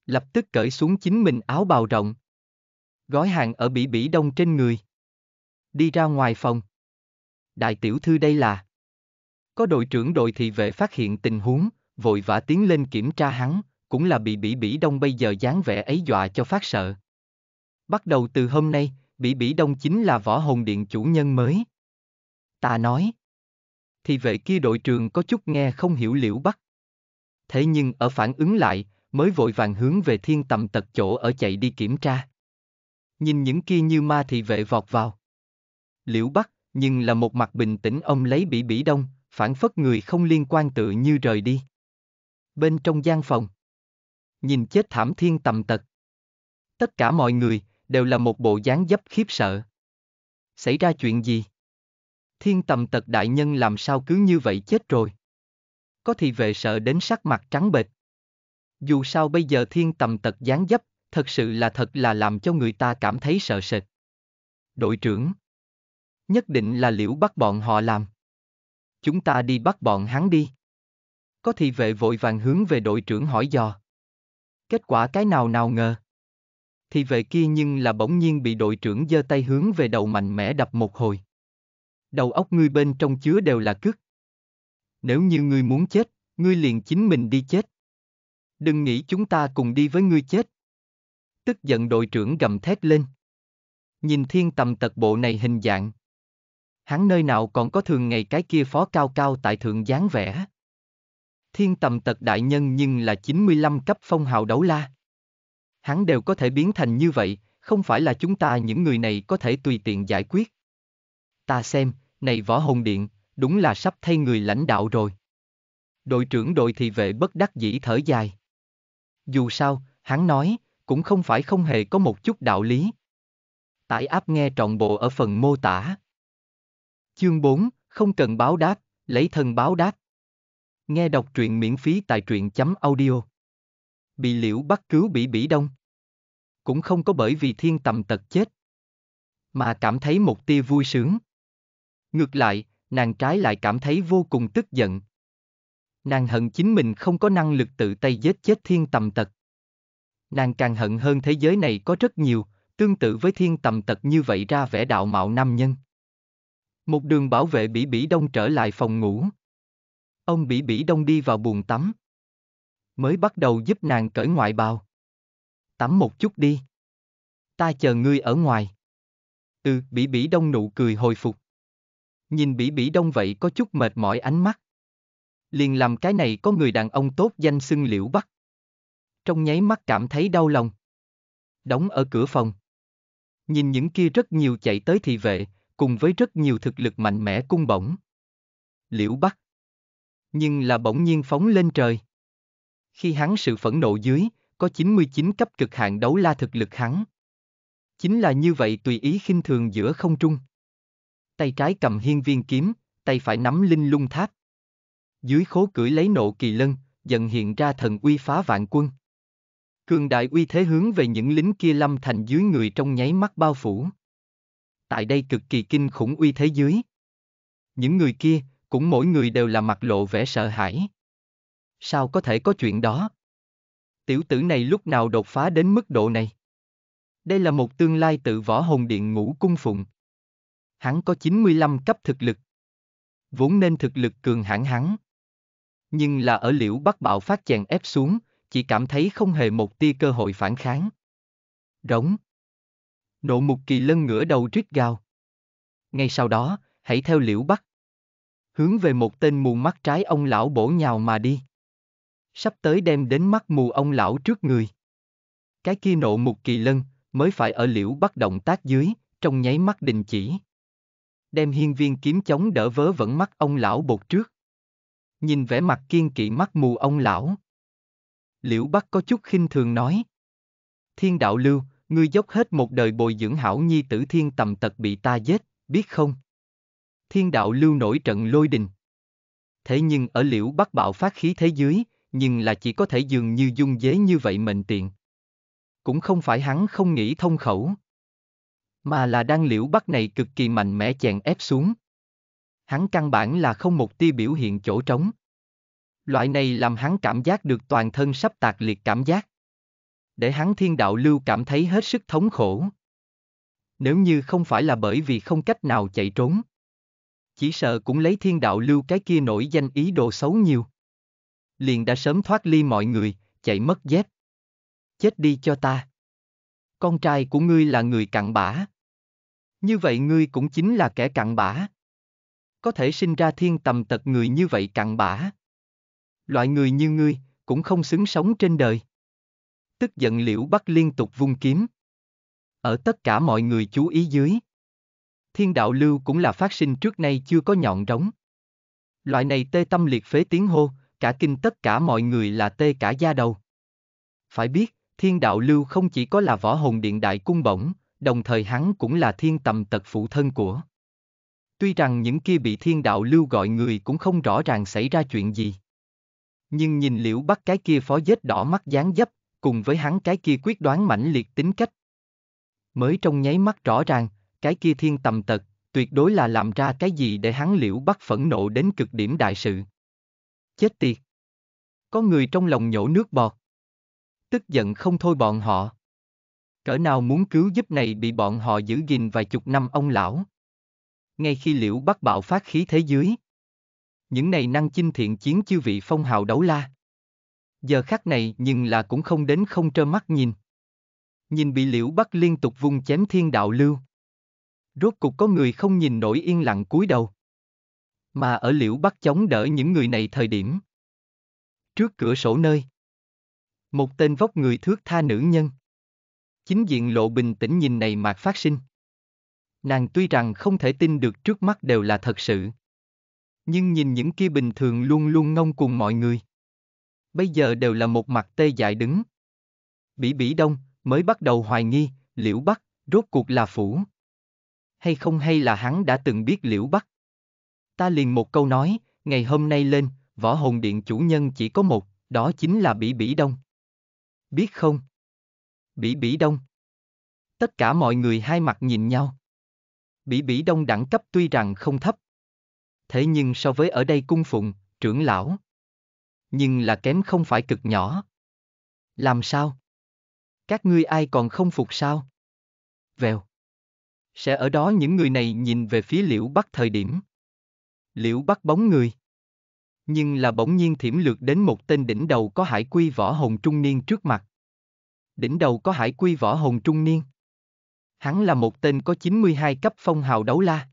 Lập tức cởi xuống chính mình áo bào rộng. Gói hàng ở bỉ bỉ đông trên người. Đi ra ngoài phòng. Đại tiểu thư đây là. Có đội trưởng đội thị vệ phát hiện tình huống, vội vã tiến lên kiểm tra hắn, cũng là bị bỉ bỉ đông bây giờ dáng vẻ ấy dọa cho phát sợ. Bắt đầu từ hôm nay, Bỉ Bỉ Đông chính là võ hồn điện chủ nhân mới. Ta nói. Thì vệ kia đội trường có chút nghe không hiểu liễu bắt. Thế nhưng ở phản ứng lại, mới vội vàng hướng về thiên tầm tật chỗ ở chạy đi kiểm tra. Nhìn những kia như ma thị vệ vọt vào. Liễu Bắc, nhưng là một mặt bình tĩnh ông lấy bỉ bỉ đông, phản phất người không liên quan tự như rời đi. Bên trong gian phòng. Nhìn chết thảm thiên tầm tật. Tất cả mọi người, đều là một bộ dáng dấp khiếp sợ. Xảy ra chuyện gì? Thiên tầm tật đại nhân làm sao cứ như vậy chết rồi? Có thì vệ sợ đến sắc mặt trắng bệch. Dù sao bây giờ thiên tầm tật dáng dấp, thật sự là thật là làm cho người ta cảm thấy sợ sệt. Đội trưởng Nhất định là liễu bắt bọn họ làm. Chúng ta đi bắt bọn hắn đi. Có thì vệ vội vàng hướng về đội trưởng hỏi dò. Kết quả cái nào nào ngờ thì về kia nhưng là bỗng nhiên bị đội trưởng giơ tay hướng về đầu mạnh mẽ đập một hồi. Đầu óc ngươi bên trong chứa đều là cước. Nếu như ngươi muốn chết, ngươi liền chính mình đi chết. Đừng nghĩ chúng ta cùng đi với ngươi chết. Tức giận đội trưởng gầm thét lên. Nhìn thiên tầm tật bộ này hình dạng. Hắn nơi nào còn có thường ngày cái kia phó cao cao tại thượng dáng vẻ. Thiên tầm tật đại nhân nhưng là 95 cấp phong hào đấu la hắn đều có thể biến thành như vậy, không phải là chúng ta những người này có thể tùy tiện giải quyết. Ta xem, này võ hồn điện, đúng là sắp thay người lãnh đạo rồi. Đội trưởng đội thị vệ bất đắc dĩ thở dài. Dù sao, hắn nói, cũng không phải không hề có một chút đạo lý. Tải áp nghe trọn bộ ở phần mô tả. Chương 4, không cần báo đáp, lấy thân báo đáp. Nghe đọc truyện miễn phí tại truyện chấm audio bị liễu bắt cứu bị bỉ đông. Cũng không có bởi vì thiên tầm tật chết. Mà cảm thấy một tia vui sướng. Ngược lại, nàng trái lại cảm thấy vô cùng tức giận. Nàng hận chính mình không có năng lực tự tay giết chết thiên tầm tật. Nàng càng hận hơn thế giới này có rất nhiều, tương tự với thiên tầm tật như vậy ra vẻ đạo mạo nam nhân. Một đường bảo vệ Bỉ Bỉ Đông trở lại phòng ngủ. Ông Bỉ Bỉ Đông đi vào buồng tắm mới bắt đầu giúp nàng cởi ngoại bào. Tắm một chút đi. Ta chờ ngươi ở ngoài. Ừ, Bỉ Bỉ Đông nụ cười hồi phục. Nhìn Bỉ Bỉ Đông vậy có chút mệt mỏi ánh mắt. Liền làm cái này có người đàn ông tốt danh xưng liễu bắc. Trong nháy mắt cảm thấy đau lòng. Đóng ở cửa phòng. Nhìn những kia rất nhiều chạy tới thị vệ, cùng với rất nhiều thực lực mạnh mẽ cung bổng. Liễu Bắc. Nhưng là bỗng nhiên phóng lên trời. Khi hắn sự phẫn nộ dưới, có 99 cấp cực hạn đấu la thực lực hắn. Chính là như vậy tùy ý khinh thường giữa không trung. Tay trái cầm hiên viên kiếm, tay phải nắm linh lung tháp. Dưới khố cưỡi lấy nộ kỳ lân, dần hiện ra thần uy phá vạn quân. Cường đại uy thế hướng về những lính kia lâm thành dưới người trong nháy mắt bao phủ. Tại đây cực kỳ kinh khủng uy thế dưới. Những người kia, cũng mỗi người đều là mặt lộ vẻ sợ hãi. Sao có thể có chuyện đó? Tiểu tử này lúc nào đột phá đến mức độ này? Đây là một tương lai tự võ hồn điện ngũ cung phụng. Hắn có 95 cấp thực lực. Vốn nên thực lực cường hãn hắn. Nhưng là ở liễu bắc bạo phát chèn ép xuống, chỉ cảm thấy không hề một tia cơ hội phản kháng. Rống. Nộ mục kỳ lân ngửa đầu rít gào. Ngay sau đó, hãy theo liễu bắc. Hướng về một tên mù mắt trái ông lão bổ nhào mà đi sắp tới đem đến mắt mù ông lão trước người. Cái kia nộ mục kỳ lân, mới phải ở liễu bắt động tác dưới, trong nháy mắt đình chỉ. Đem hiên viên kiếm chống đỡ vớ vẫn mắt ông lão bột trước. Nhìn vẻ mặt kiên kỵ mắt mù ông lão. Liễu bắt có chút khinh thường nói. Thiên đạo lưu, ngươi dốc hết một đời bồi dưỡng hảo nhi tử thiên tầm tật bị ta giết, biết không? Thiên đạo lưu nổi trận lôi đình. Thế nhưng ở liễu bắt bạo phát khí thế dưới, nhưng là chỉ có thể dường như dung dế như vậy mệnh tiện. Cũng không phải hắn không nghĩ thông khẩu, mà là đang liễu bắt này cực kỳ mạnh mẽ chèn ép xuống. Hắn căn bản là không một tia biểu hiện chỗ trống. Loại này làm hắn cảm giác được toàn thân sắp tạc liệt cảm giác. Để hắn thiên đạo lưu cảm thấy hết sức thống khổ. Nếu như không phải là bởi vì không cách nào chạy trốn. Chỉ sợ cũng lấy thiên đạo lưu cái kia nổi danh ý đồ xấu nhiều liền đã sớm thoát ly mọi người, chạy mất dép. Chết đi cho ta. Con trai của ngươi là người cặn bã. Như vậy ngươi cũng chính là kẻ cặn bã. Có thể sinh ra thiên tầm tật người như vậy cặn bã. Loại người như ngươi, cũng không xứng sống trên đời. Tức giận liễu bắt liên tục vung kiếm. Ở tất cả mọi người chú ý dưới. Thiên đạo lưu cũng là phát sinh trước nay chưa có nhọn rống. Loại này tê tâm liệt phế tiếng hô, cả kinh tất cả mọi người là tê cả da đầu. Phải biết, thiên đạo lưu không chỉ có là võ hồn điện đại cung bổng, đồng thời hắn cũng là thiên tầm tật phụ thân của. Tuy rằng những kia bị thiên đạo lưu gọi người cũng không rõ ràng xảy ra chuyện gì. Nhưng nhìn liễu bắt cái kia phó dết đỏ mắt dáng dấp, cùng với hắn cái kia quyết đoán mãnh liệt tính cách. Mới trong nháy mắt rõ ràng, cái kia thiên tầm tật, tuyệt đối là làm ra cái gì để hắn liễu bắt phẫn nộ đến cực điểm đại sự. Chết tiệt. Có người trong lòng nhổ nước bọt. Tức giận không thôi bọn họ. Cỡ nào muốn cứu giúp này bị bọn họ giữ gìn vài chục năm ông lão. Ngay khi liễu bắt bạo phát khí thế dưới. Những này năng chinh thiện chiến chư vị phong hào đấu la. Giờ khắc này nhưng là cũng không đến không trơ mắt nhìn. Nhìn bị liễu bắt liên tục vung chém thiên đạo lưu. Rốt cục có người không nhìn nổi yên lặng cúi đầu mà ở liễu bắc chống đỡ những người này thời điểm. Trước cửa sổ nơi, một tên vóc người thước tha nữ nhân. Chính diện lộ bình tĩnh nhìn này mạc phát sinh. Nàng tuy rằng không thể tin được trước mắt đều là thật sự. Nhưng nhìn những kia bình thường luôn luôn ngông cùng mọi người. Bây giờ đều là một mặt tê dại đứng. Bỉ bỉ đông, mới bắt đầu hoài nghi, liễu bắc, rốt cuộc là phủ. Hay không hay là hắn đã từng biết liễu bắc? ta liền một câu nói, ngày hôm nay lên, võ hồn điện chủ nhân chỉ có một, đó chính là Bỉ Bỉ Đông. Biết không? Bỉ Bỉ Đông. Tất cả mọi người hai mặt nhìn nhau. Bỉ Bỉ Đông đẳng cấp tuy rằng không thấp. Thế nhưng so với ở đây cung phụng, trưởng lão. Nhưng là kém không phải cực nhỏ. Làm sao? Các ngươi ai còn không phục sao? Vèo. Sẽ ở đó những người này nhìn về phía liễu bắc thời điểm liễu bắt bóng người. Nhưng là bỗng nhiên thiểm lược đến một tên đỉnh đầu có hải quy võ hồn trung niên trước mặt. Đỉnh đầu có hải quy võ hồn trung niên. Hắn là một tên có 92 cấp phong hào đấu la.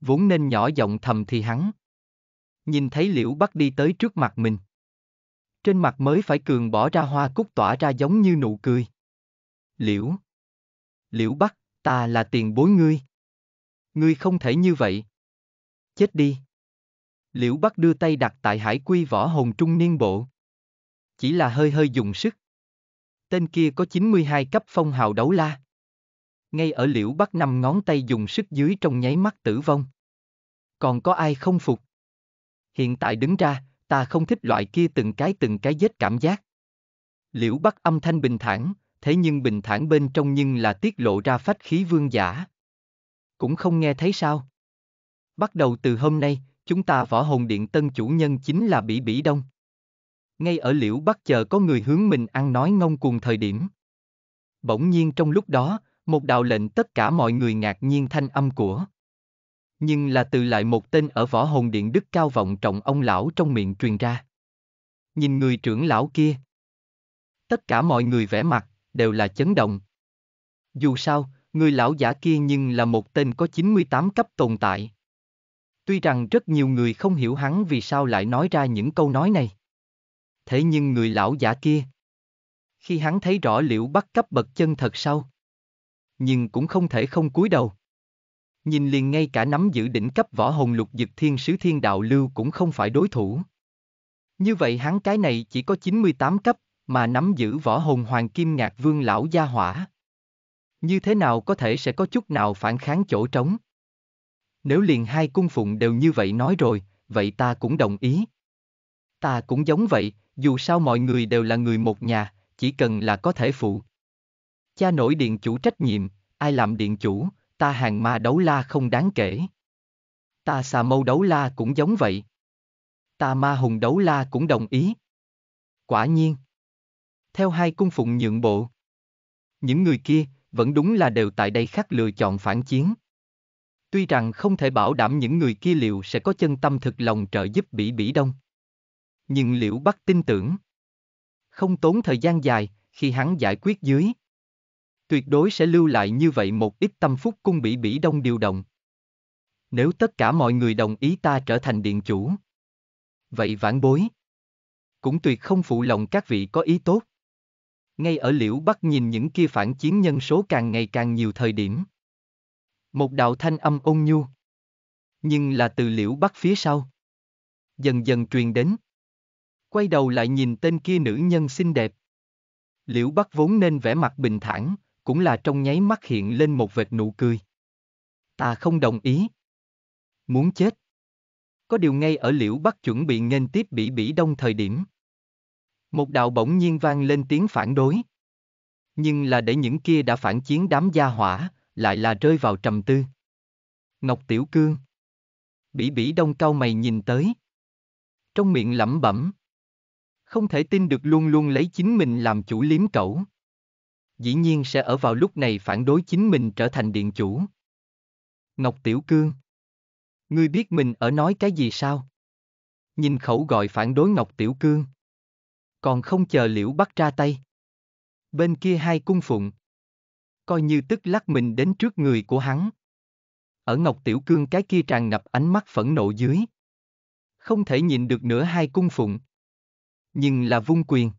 Vốn nên nhỏ giọng thầm thì hắn. Nhìn thấy liễu bắt đi tới trước mặt mình. Trên mặt mới phải cường bỏ ra hoa cúc tỏa ra giống như nụ cười. Liễu. Liễu bắt, ta là tiền bối ngươi. Ngươi không thể như vậy, chết đi. Liễu Bắc đưa tay đặt tại hải quy võ hồn trung niên bộ. Chỉ là hơi hơi dùng sức. Tên kia có 92 cấp phong hào đấu la. Ngay ở liễu Bắc năm ngón tay dùng sức dưới trong nháy mắt tử vong. Còn có ai không phục? Hiện tại đứng ra, ta không thích loại kia từng cái từng cái giết cảm giác. Liễu Bắc âm thanh bình thản, thế nhưng bình thản bên trong nhưng là tiết lộ ra phách khí vương giả. Cũng không nghe thấy sao? Bắt đầu từ hôm nay, chúng ta võ hồn điện tân chủ nhân chính là Bỉ Bỉ Đông. Ngay ở liễu bắt chờ có người hướng mình ăn nói ngông cuồng thời điểm. Bỗng nhiên trong lúc đó, một đạo lệnh tất cả mọi người ngạc nhiên thanh âm của. Nhưng là từ lại một tên ở võ hồn điện đức cao vọng trọng ông lão trong miệng truyền ra. Nhìn người trưởng lão kia. Tất cả mọi người vẻ mặt, đều là chấn động. Dù sao, người lão giả kia nhưng là một tên có 98 cấp tồn tại. Tuy rằng rất nhiều người không hiểu hắn vì sao lại nói ra những câu nói này. Thế nhưng người lão giả kia, khi hắn thấy rõ liễu bắt cấp bậc chân thật sau, nhưng cũng không thể không cúi đầu. Nhìn liền ngay cả nắm giữ đỉnh cấp võ hồn lục dực thiên sứ thiên đạo lưu cũng không phải đối thủ. Như vậy hắn cái này chỉ có 98 cấp, mà nắm giữ võ hồn hoàng kim ngạc vương lão gia hỏa. Như thế nào có thể sẽ có chút nào phản kháng chỗ trống? Nếu liền hai cung phụng đều như vậy nói rồi, vậy ta cũng đồng ý. Ta cũng giống vậy, dù sao mọi người đều là người một nhà, chỉ cần là có thể phụ. Cha nổi điện chủ trách nhiệm, ai làm điện chủ, ta hàng ma đấu la không đáng kể. Ta xà mâu đấu la cũng giống vậy. Ta ma hùng đấu la cũng đồng ý. Quả nhiên. Theo hai cung phụng nhượng bộ. Những người kia, vẫn đúng là đều tại đây khắc lựa chọn phản chiến. Tuy rằng không thể bảo đảm những người kia liệu sẽ có chân tâm thực lòng trợ giúp Bỉ Bỉ Đông. Nhưng Liễu Bắc tin tưởng. Không tốn thời gian dài, khi hắn giải quyết dưới. Tuyệt đối sẽ lưu lại như vậy một ít tâm phúc cung Bỉ Bỉ Đông điều động. Nếu tất cả mọi người đồng ý ta trở thành điện chủ. Vậy vãn bối. Cũng tuyệt không phụ lòng các vị có ý tốt. Ngay ở Liễu Bắc nhìn những kia phản chiến nhân số càng ngày càng nhiều thời điểm một đạo thanh âm ôn nhu. Nhưng là từ liễu bắt phía sau. Dần dần truyền đến. Quay đầu lại nhìn tên kia nữ nhân xinh đẹp. Liễu Bắc vốn nên vẻ mặt bình thản, cũng là trong nháy mắt hiện lên một vệt nụ cười. Ta không đồng ý. Muốn chết. Có điều ngay ở Liễu Bắc chuẩn bị nghênh tiếp Bỉ Bỉ Đông thời điểm. Một đạo bỗng nhiên vang lên tiếng phản đối. Nhưng là để những kia đã phản chiến đám gia hỏa, lại là rơi vào trầm tư. Ngọc Tiểu Cương Bỉ bỉ đông cao mày nhìn tới. Trong miệng lẩm bẩm. Không thể tin được luôn luôn lấy chính mình làm chủ liếm cẩu. Dĩ nhiên sẽ ở vào lúc này phản đối chính mình trở thành điện chủ. Ngọc Tiểu Cương Ngươi biết mình ở nói cái gì sao? Nhìn khẩu gọi phản đối Ngọc Tiểu Cương. Còn không chờ liễu bắt ra tay. Bên kia hai cung phụng, coi như tức lắc mình đến trước người của hắn. Ở Ngọc Tiểu Cương cái kia tràn ngập ánh mắt phẫn nộ dưới. Không thể nhìn được nữa hai cung phụng. Nhưng là vung quyền.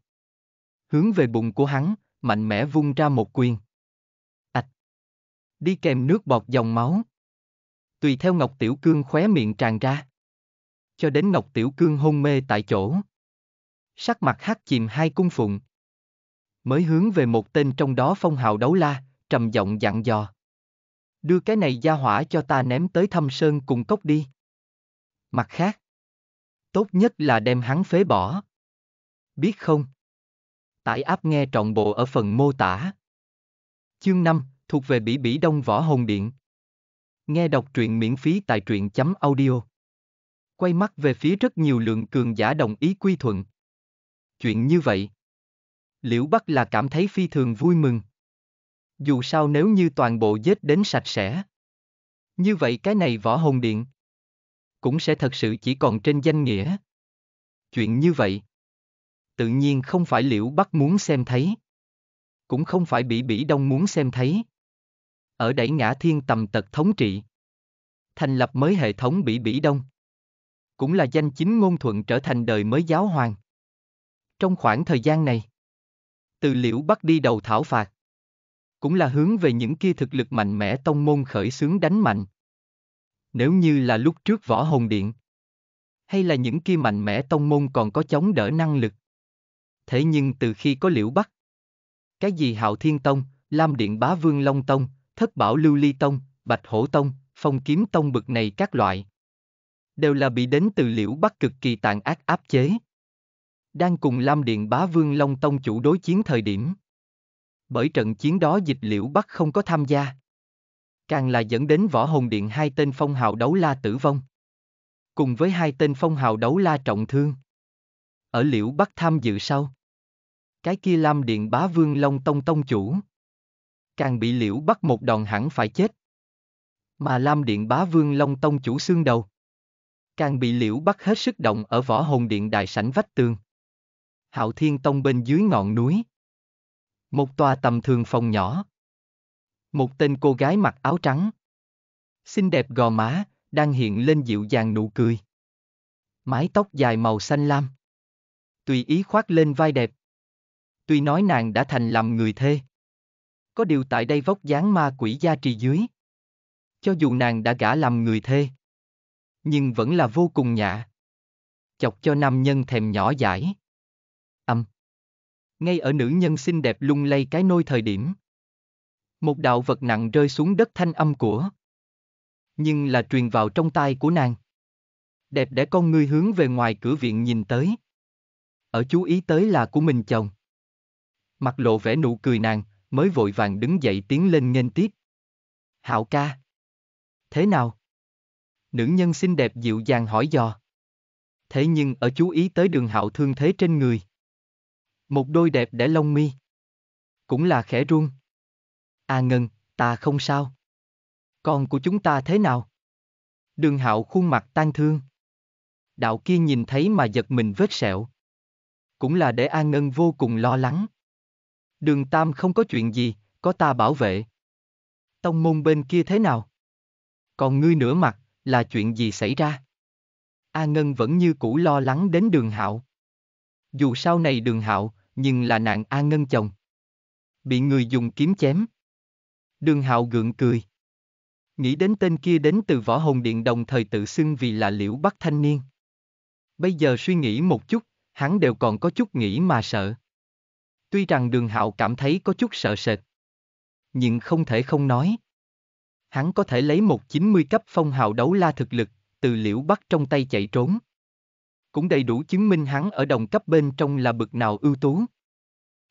Hướng về bụng của hắn, mạnh mẽ vung ra một quyền. Ảch! Đi kèm nước bọt dòng máu. Tùy theo Ngọc Tiểu Cương khóe miệng tràn ra. Cho đến Ngọc Tiểu Cương hôn mê tại chỗ. Sắc mặt hát chìm hai cung phụng mới hướng về một tên trong đó phong hào đấu la, trầm giọng dặn dò. Đưa cái này ra hỏa cho ta ném tới thâm sơn cùng cốc đi. Mặt khác, tốt nhất là đem hắn phế bỏ. Biết không? Tải áp nghe trọn bộ ở phần mô tả. Chương 5, thuộc về Bỉ Bỉ Đông Võ Hồn Điện. Nghe đọc truyện miễn phí tại truyện chấm audio. Quay mắt về phía rất nhiều lượng cường giả đồng ý quy thuận. Chuyện như vậy. Liễu Bắc là cảm thấy phi thường vui mừng. Dù sao nếu như toàn bộ giết đến sạch sẽ. Như vậy cái này võ hồn điện. Cũng sẽ thật sự chỉ còn trên danh nghĩa. Chuyện như vậy. Tự nhiên không phải liễu bắt muốn xem thấy. Cũng không phải bỉ bỉ đông muốn xem thấy. Ở đẩy ngã thiên tầm tật thống trị. Thành lập mới hệ thống bỉ bỉ đông. Cũng là danh chính ngôn thuận trở thành đời mới giáo hoàng. Trong khoảng thời gian này từ liễu bắt đi đầu thảo phạt cũng là hướng về những kia thực lực mạnh mẽ tông môn khởi xướng đánh mạnh. Nếu như là lúc trước võ hồn điện, hay là những kia mạnh mẽ tông môn còn có chống đỡ năng lực. Thế nhưng từ khi có liễu bắc, cái gì hạo thiên tông, lam điện bá vương long tông, thất bảo lưu ly tông, bạch hổ tông, phong kiếm tông bực này các loại, đều là bị đến từ liễu bắc cực kỳ tàn ác áp chế. Đang cùng lam điện bá vương long tông chủ đối chiến thời điểm bởi trận chiến đó dịch liễu Bắc không có tham gia. Càng là dẫn đến võ hồn điện hai tên phong hào đấu la tử vong. Cùng với hai tên phong hào đấu la trọng thương. Ở liễu Bắc tham dự sau. Cái kia Lam Điện bá vương Long Tông Tông chủ. Càng bị liễu Bắc một đòn hẳn phải chết. Mà Lam Điện bá vương Long Tông chủ xương đầu. Càng bị liễu Bắc hết sức động ở võ hồn điện đại sảnh vách tường. Hạo Thiên Tông bên dưới ngọn núi một tòa tầm thường phòng nhỏ. Một tên cô gái mặc áo trắng. Xinh đẹp gò má, đang hiện lên dịu dàng nụ cười. Mái tóc dài màu xanh lam. Tùy ý khoác lên vai đẹp. Tuy nói nàng đã thành làm người thê. Có điều tại đây vóc dáng ma quỷ gia trì dưới. Cho dù nàng đã gả làm người thê. Nhưng vẫn là vô cùng nhạ. Chọc cho nam nhân thèm nhỏ dãi ngay ở nữ nhân xinh đẹp lung lay cái nôi thời điểm. Một đạo vật nặng rơi xuống đất thanh âm của. Nhưng là truyền vào trong tai của nàng. Đẹp để con ngươi hướng về ngoài cửa viện nhìn tới. Ở chú ý tới là của mình chồng. Mặt lộ vẻ nụ cười nàng, mới vội vàng đứng dậy tiến lên nghênh tiếp. Hạo ca. Thế nào? Nữ nhân xinh đẹp dịu dàng hỏi dò. Thế nhưng ở chú ý tới đường hạo thương thế trên người một đôi đẹp để lông mi. Cũng là khẽ run. A à Ngân, ta không sao. Con của chúng ta thế nào? Đường hạo khuôn mặt tan thương. Đạo kia nhìn thấy mà giật mình vết sẹo. Cũng là để A Ngân vô cùng lo lắng. Đường Tam không có chuyện gì, có ta bảo vệ. Tông môn bên kia thế nào? Còn ngươi nửa mặt, là chuyện gì xảy ra? A Ngân vẫn như cũ lo lắng đến đường hạo. Dù sau này đường hạo, nhưng là nạn A Ngân chồng. Bị người dùng kiếm chém. Đường Hạo gượng cười. Nghĩ đến tên kia đến từ võ hồn điện đồng thời tự xưng vì là liễu bắc thanh niên. Bây giờ suy nghĩ một chút, hắn đều còn có chút nghĩ mà sợ. Tuy rằng đường hạo cảm thấy có chút sợ sệt. Nhưng không thể không nói. Hắn có thể lấy một 90 cấp phong hào đấu la thực lực, từ liễu bắc trong tay chạy trốn cũng đầy đủ chứng minh hắn ở đồng cấp bên trong là bực nào ưu tú.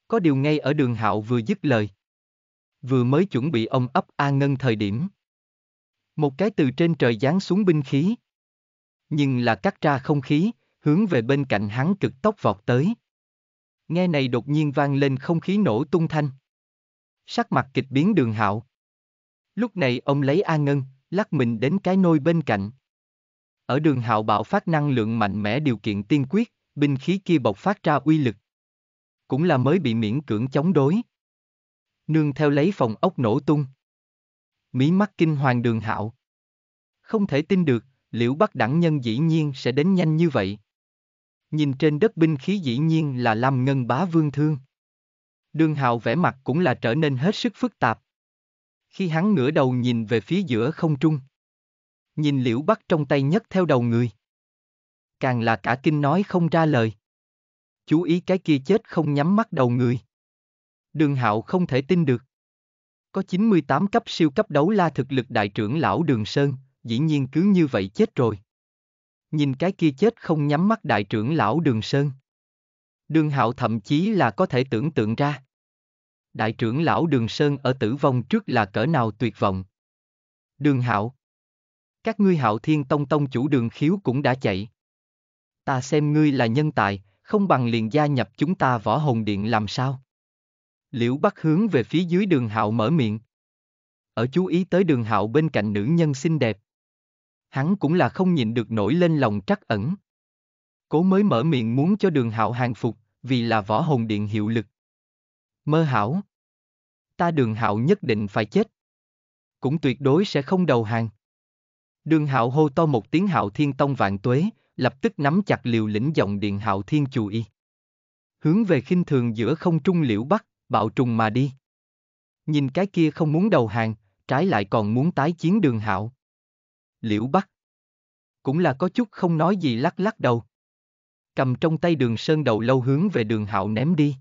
Có điều ngay ở đường hạo vừa dứt lời. Vừa mới chuẩn bị ông ấp A Ngân thời điểm. Một cái từ trên trời giáng xuống binh khí. Nhưng là cắt ra không khí, hướng về bên cạnh hắn cực tốc vọt tới. Nghe này đột nhiên vang lên không khí nổ tung thanh. Sắc mặt kịch biến đường hạo. Lúc này ông lấy A Ngân, lắc mình đến cái nôi bên cạnh. Ở đường hạo bạo phát năng lượng mạnh mẽ điều kiện tiên quyết, binh khí kia bộc phát ra uy lực. Cũng là mới bị miễn cưỡng chống đối. Nương theo lấy phòng ốc nổ tung. Mí mắt kinh hoàng đường hạo. Không thể tin được, liễu bắt đẳng nhân dĩ nhiên sẽ đến nhanh như vậy. Nhìn trên đất binh khí dĩ nhiên là Lam Ngân Bá Vương Thương. Đường hạo vẻ mặt cũng là trở nên hết sức phức tạp. Khi hắn ngửa đầu nhìn về phía giữa không trung nhìn liễu bắt trong tay nhất theo đầu người. Càng là cả kinh nói không ra lời. Chú ý cái kia chết không nhắm mắt đầu người. Đường hạo không thể tin được. Có 98 cấp siêu cấp đấu la thực lực đại trưởng lão Đường Sơn, dĩ nhiên cứ như vậy chết rồi. Nhìn cái kia chết không nhắm mắt đại trưởng lão Đường Sơn. Đường hạo thậm chí là có thể tưởng tượng ra. Đại trưởng lão Đường Sơn ở tử vong trước là cỡ nào tuyệt vọng. Đường hạo các ngươi hạo thiên tông tông chủ đường khiếu cũng đã chạy. Ta xem ngươi là nhân tài, không bằng liền gia nhập chúng ta võ hồn điện làm sao. Liễu Bắc hướng về phía dưới đường hạo mở miệng. Ở chú ý tới đường hạo bên cạnh nữ nhân xinh đẹp. Hắn cũng là không nhịn được nổi lên lòng trắc ẩn. Cố mới mở miệng muốn cho đường hạo hàng phục, vì là võ hồn điện hiệu lực. Mơ hảo. Ta đường hạo nhất định phải chết. Cũng tuyệt đối sẽ không đầu hàng. Đường hạo hô to một tiếng hạo thiên tông vạn tuế, lập tức nắm chặt liều lĩnh dòng điện hạo thiên chù y. Hướng về khinh thường giữa không trung liễu bắc, bạo trùng mà đi. Nhìn cái kia không muốn đầu hàng, trái lại còn muốn tái chiến đường hạo. Liễu bắc. Cũng là có chút không nói gì lắc lắc đầu. Cầm trong tay đường sơn đầu lâu hướng về đường hạo ném đi.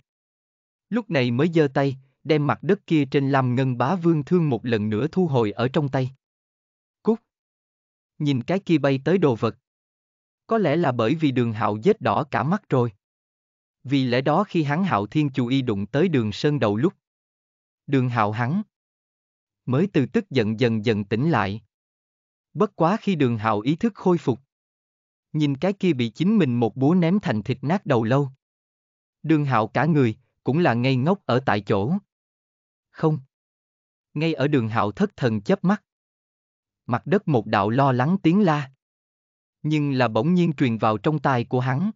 Lúc này mới giơ tay, đem mặt đất kia trên làm ngân bá vương thương một lần nữa thu hồi ở trong tay. Nhìn cái kia bay tới đồ vật. Có lẽ là bởi vì đường hạo vết đỏ cả mắt rồi. Vì lẽ đó khi hắn hạo thiên chú y đụng tới đường sơn đầu lúc. Đường hạo hắn. Mới từ tức giận dần dần tỉnh lại. Bất quá khi đường hạo ý thức khôi phục. Nhìn cái kia bị chính mình một búa ném thành thịt nát đầu lâu. Đường hạo cả người, cũng là ngây ngốc ở tại chỗ. Không. Ngay ở đường hạo thất thần chớp mắt mặt đất một đạo lo lắng tiếng la. Nhưng là bỗng nhiên truyền vào trong tai của hắn.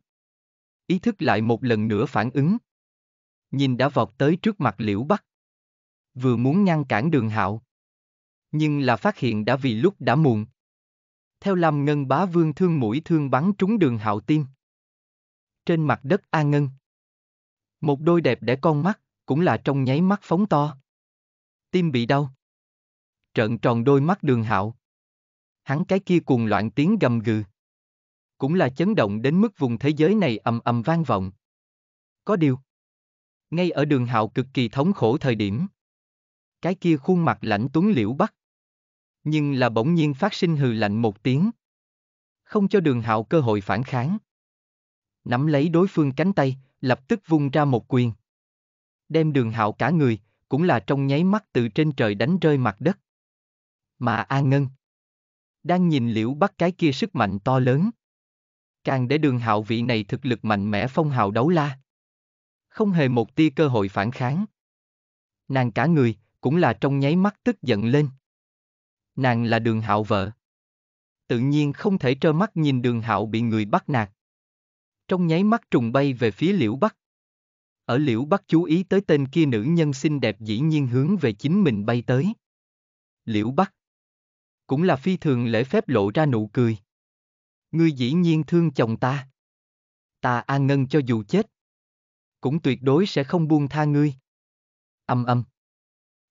Ý thức lại một lần nữa phản ứng. Nhìn đã vọt tới trước mặt liễu bắc. Vừa muốn ngăn cản đường hạo. Nhưng là phát hiện đã vì lúc đã muộn. Theo làm ngân bá vương thương mũi thương bắn trúng đường hạo tim. Trên mặt đất A Ngân. Một đôi đẹp để con mắt, cũng là trong nháy mắt phóng to. Tim bị đau. trận tròn đôi mắt đường hạo hắn cái kia cuồng loạn tiếng gầm gừ. Cũng là chấn động đến mức vùng thế giới này ầm ầm vang vọng. Có điều, ngay ở đường hạo cực kỳ thống khổ thời điểm. Cái kia khuôn mặt lãnh tuấn liễu bắt. Nhưng là bỗng nhiên phát sinh hừ lạnh một tiếng. Không cho đường hạo cơ hội phản kháng. Nắm lấy đối phương cánh tay, lập tức vung ra một quyền. Đem đường hạo cả người, cũng là trong nháy mắt từ trên trời đánh rơi mặt đất. Mà A Ngân đang nhìn liễu bắt cái kia sức mạnh to lớn. Càng để đường hạo vị này thực lực mạnh mẽ phong hào đấu la. Không hề một tia cơ hội phản kháng. Nàng cả người, cũng là trong nháy mắt tức giận lên. Nàng là đường hạo vợ. Tự nhiên không thể trơ mắt nhìn đường hạo bị người bắt nạt. Trong nháy mắt trùng bay về phía liễu bắc. Ở liễu bắc chú ý tới tên kia nữ nhân xinh đẹp dĩ nhiên hướng về chính mình bay tới. Liễu bắc, cũng là phi thường lễ phép lộ ra nụ cười. Ngươi dĩ nhiên thương chồng ta. Ta an ngân cho dù chết. Cũng tuyệt đối sẽ không buông tha ngươi. Âm âm.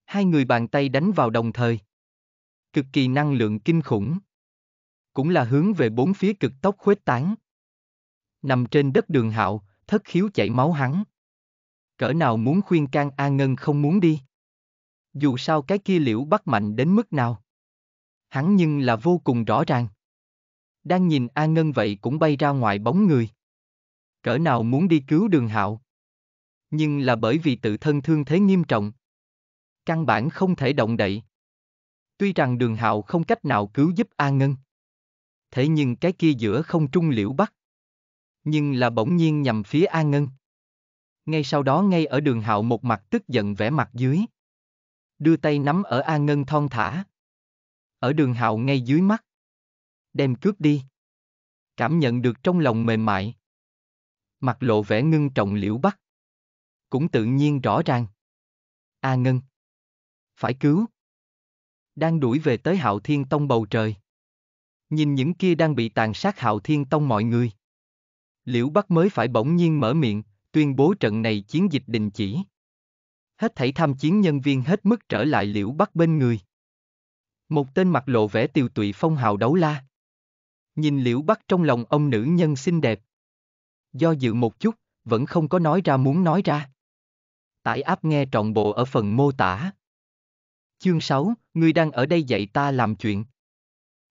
Hai người bàn tay đánh vào đồng thời. Cực kỳ năng lượng kinh khủng. Cũng là hướng về bốn phía cực tốc khuếch tán. Nằm trên đất đường hạo, thất khiếu chảy máu hắn. Cỡ nào muốn khuyên can An Ngân không muốn đi. Dù sao cái kia liễu bắt mạnh đến mức nào hắn nhưng là vô cùng rõ ràng. Đang nhìn A Ngân vậy cũng bay ra ngoài bóng người. Cỡ nào muốn đi cứu đường hạo. Nhưng là bởi vì tự thân thương thế nghiêm trọng. Căn bản không thể động đậy. Tuy rằng đường hạo không cách nào cứu giúp A Ngân. Thế nhưng cái kia giữa không trung liễu bắt. Nhưng là bỗng nhiên nhằm phía A Ngân. Ngay sau đó ngay ở đường hạo một mặt tức giận vẻ mặt dưới. Đưa tay nắm ở A Ngân thon thả ở đường hạo ngay dưới mắt. Đem cướp đi. Cảm nhận được trong lòng mềm mại. Mặt lộ vẻ ngưng trọng liễu bắc. Cũng tự nhiên rõ ràng. A à Ngân. Phải cứu. Đang đuổi về tới hạo thiên tông bầu trời. Nhìn những kia đang bị tàn sát hạo thiên tông mọi người. Liễu Bắc mới phải bỗng nhiên mở miệng, tuyên bố trận này chiến dịch đình chỉ. Hết thảy tham chiến nhân viên hết mức trở lại Liễu Bắc bên người. Một tên mặt lộ vẻ tiều tụy phong hào đấu la. Nhìn liễu bắt trong lòng ông nữ nhân xinh đẹp. Do dự một chút, vẫn không có nói ra muốn nói ra. Tải áp nghe trọn bộ ở phần mô tả. Chương 6, ngươi đang ở đây dạy ta làm chuyện.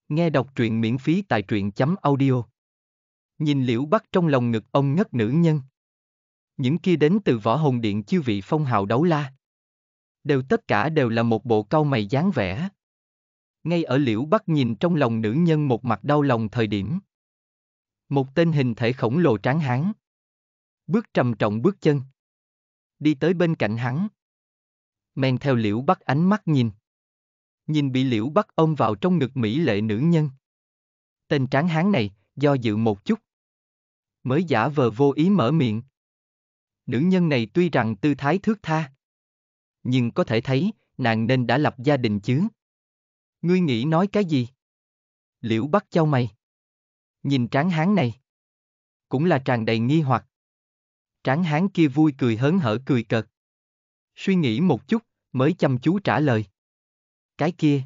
Nghe đọc truyện miễn phí tại truyện chấm audio. Nhìn liễu bắt trong lòng ngực ông ngất nữ nhân. Những kia đến từ võ hồn điện chiêu vị phong hào đấu la. Đều tất cả đều là một bộ cau mày dáng vẻ ngay ở liễu bắc nhìn trong lòng nữ nhân một mặt đau lòng thời điểm. Một tên hình thể khổng lồ tráng hán. Bước trầm trọng bước chân. Đi tới bên cạnh hắn. Men theo liễu bắc ánh mắt nhìn. Nhìn bị liễu bắc ôm vào trong ngực mỹ lệ nữ nhân. Tên tráng hán này, do dự một chút. Mới giả vờ vô ý mở miệng. Nữ nhân này tuy rằng tư thái thước tha. Nhưng có thể thấy, nàng nên đã lập gia đình chứ. Ngươi nghĩ nói cái gì? Liễu bắt châu mày. Nhìn tráng hán này. Cũng là tràn đầy nghi hoặc. Tráng hán kia vui cười hớn hở cười cợt. Suy nghĩ một chút, mới chăm chú trả lời. Cái kia.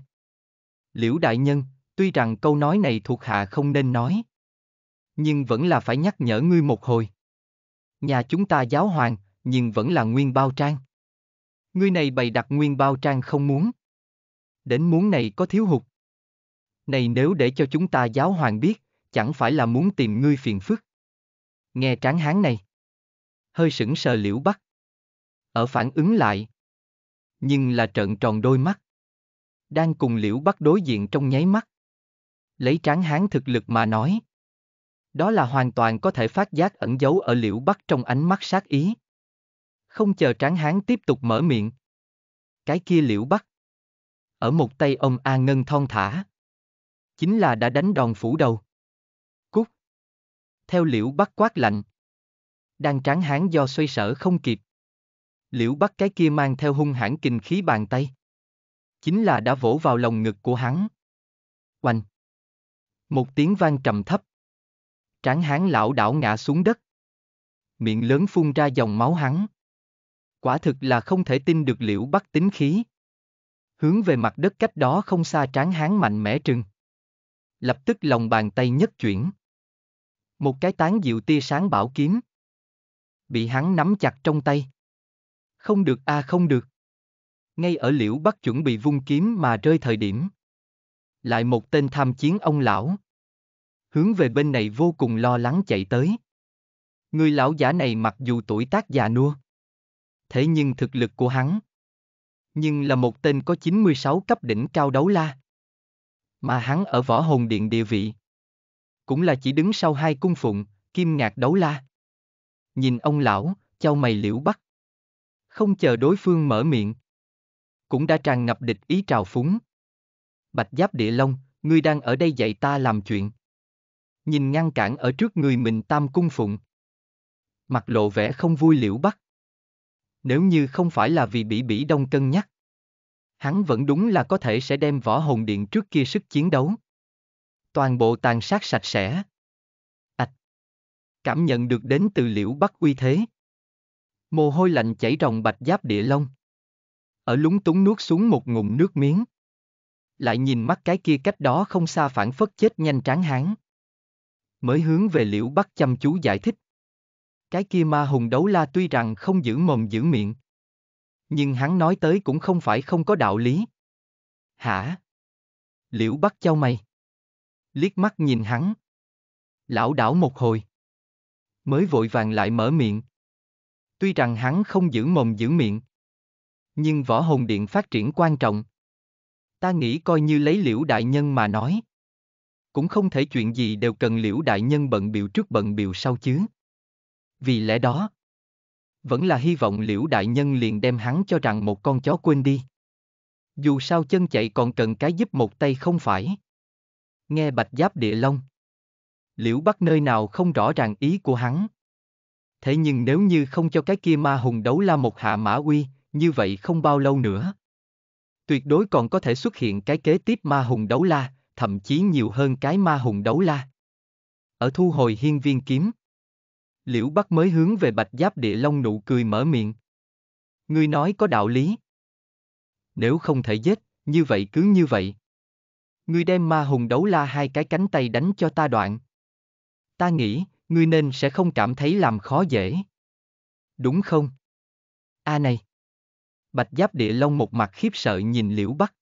Liễu đại nhân, tuy rằng câu nói này thuộc hạ không nên nói. Nhưng vẫn là phải nhắc nhở ngươi một hồi. Nhà chúng ta giáo hoàng, nhưng vẫn là nguyên bao trang. Ngươi này bày đặt nguyên bao trang không muốn đến muốn này có thiếu hụt. Này nếu để cho chúng ta giáo hoàng biết, chẳng phải là muốn tìm ngươi phiền phức. Nghe tráng hán này. Hơi sững sờ liễu bắc. Ở phản ứng lại. Nhưng là trợn tròn đôi mắt. Đang cùng liễu bắc đối diện trong nháy mắt. Lấy tráng hán thực lực mà nói. Đó là hoàn toàn có thể phát giác ẩn giấu ở liễu bắc trong ánh mắt sát ý. Không chờ tráng hán tiếp tục mở miệng. Cái kia liễu bắc ở một tay ông A Ngân thon thả. Chính là đã đánh đòn phủ đầu. Cút. Theo liễu bắt quát lạnh. Đang tráng hán do xoay sở không kịp. Liễu bắt cái kia mang theo hung hãn kinh khí bàn tay. Chính là đã vỗ vào lòng ngực của hắn. Oanh. Một tiếng vang trầm thấp. Tráng hán lão đảo ngã xuống đất. Miệng lớn phun ra dòng máu hắn. Quả thực là không thể tin được liễu bắt tính khí hướng về mặt đất cách đó không xa tráng hán mạnh mẽ trừng. Lập tức lòng bàn tay nhất chuyển. Một cái tán diệu tia sáng bảo kiếm. Bị hắn nắm chặt trong tay. Không được a à không được. Ngay ở liễu bắt chuẩn bị vung kiếm mà rơi thời điểm. Lại một tên tham chiến ông lão. Hướng về bên này vô cùng lo lắng chạy tới. Người lão giả này mặc dù tuổi tác già nua. Thế nhưng thực lực của hắn nhưng là một tên có 96 cấp đỉnh cao đấu la. Mà hắn ở võ hồn điện địa vị. Cũng là chỉ đứng sau hai cung phụng, kim ngạc đấu la. Nhìn ông lão, châu mày liễu bắt. Không chờ đối phương mở miệng. Cũng đã tràn ngập địch ý trào phúng. Bạch giáp địa long, ngươi đang ở đây dạy ta làm chuyện. Nhìn ngăn cản ở trước người mình tam cung phụng. Mặt lộ vẻ không vui liễu bắt nếu như không phải là vì bị Bỉ Đông cân nhắc. Hắn vẫn đúng là có thể sẽ đem võ hồn điện trước kia sức chiến đấu. Toàn bộ tàn sát sạch sẽ. Ảch! Cảm nhận được đến từ liễu bắc uy thế. Mồ hôi lạnh chảy ròng bạch giáp địa long. Ở lúng túng nuốt xuống một ngụm nước miếng. Lại nhìn mắt cái kia cách đó không xa phản phất chết nhanh tráng hán. Mới hướng về liễu bắc chăm chú giải thích. Cái kia ma hùng đấu la tuy rằng không giữ mồm giữ miệng. Nhưng hắn nói tới cũng không phải không có đạo lý. Hả? Liễu bắt châu mày. Liếc mắt nhìn hắn. Lão đảo một hồi. Mới vội vàng lại mở miệng. Tuy rằng hắn không giữ mồm giữ miệng. Nhưng võ hồn điện phát triển quan trọng. Ta nghĩ coi như lấy liễu đại nhân mà nói cũng không thể chuyện gì đều cần liễu đại nhân bận biểu trước bận biểu sau chứ vì lẽ đó vẫn là hy vọng liễu đại nhân liền đem hắn cho rằng một con chó quên đi dù sao chân chạy còn cần cái giúp một tay không phải nghe bạch giáp địa long liễu bắt nơi nào không rõ ràng ý của hắn thế nhưng nếu như không cho cái kia ma hùng đấu la một hạ mã uy như vậy không bao lâu nữa tuyệt đối còn có thể xuất hiện cái kế tiếp ma hùng đấu la thậm chí nhiều hơn cái ma hùng đấu la ở thu hồi hiên viên kiếm Liễu Bắc mới hướng về bạch giáp địa long nụ cười mở miệng. Ngươi nói có đạo lý. Nếu không thể giết, như vậy cứ như vậy. Ngươi đem ma hùng đấu la hai cái cánh tay đánh cho ta đoạn. Ta nghĩ, ngươi nên sẽ không cảm thấy làm khó dễ. Đúng không? A à này. Bạch giáp địa long một mặt khiếp sợ nhìn liễu bắc.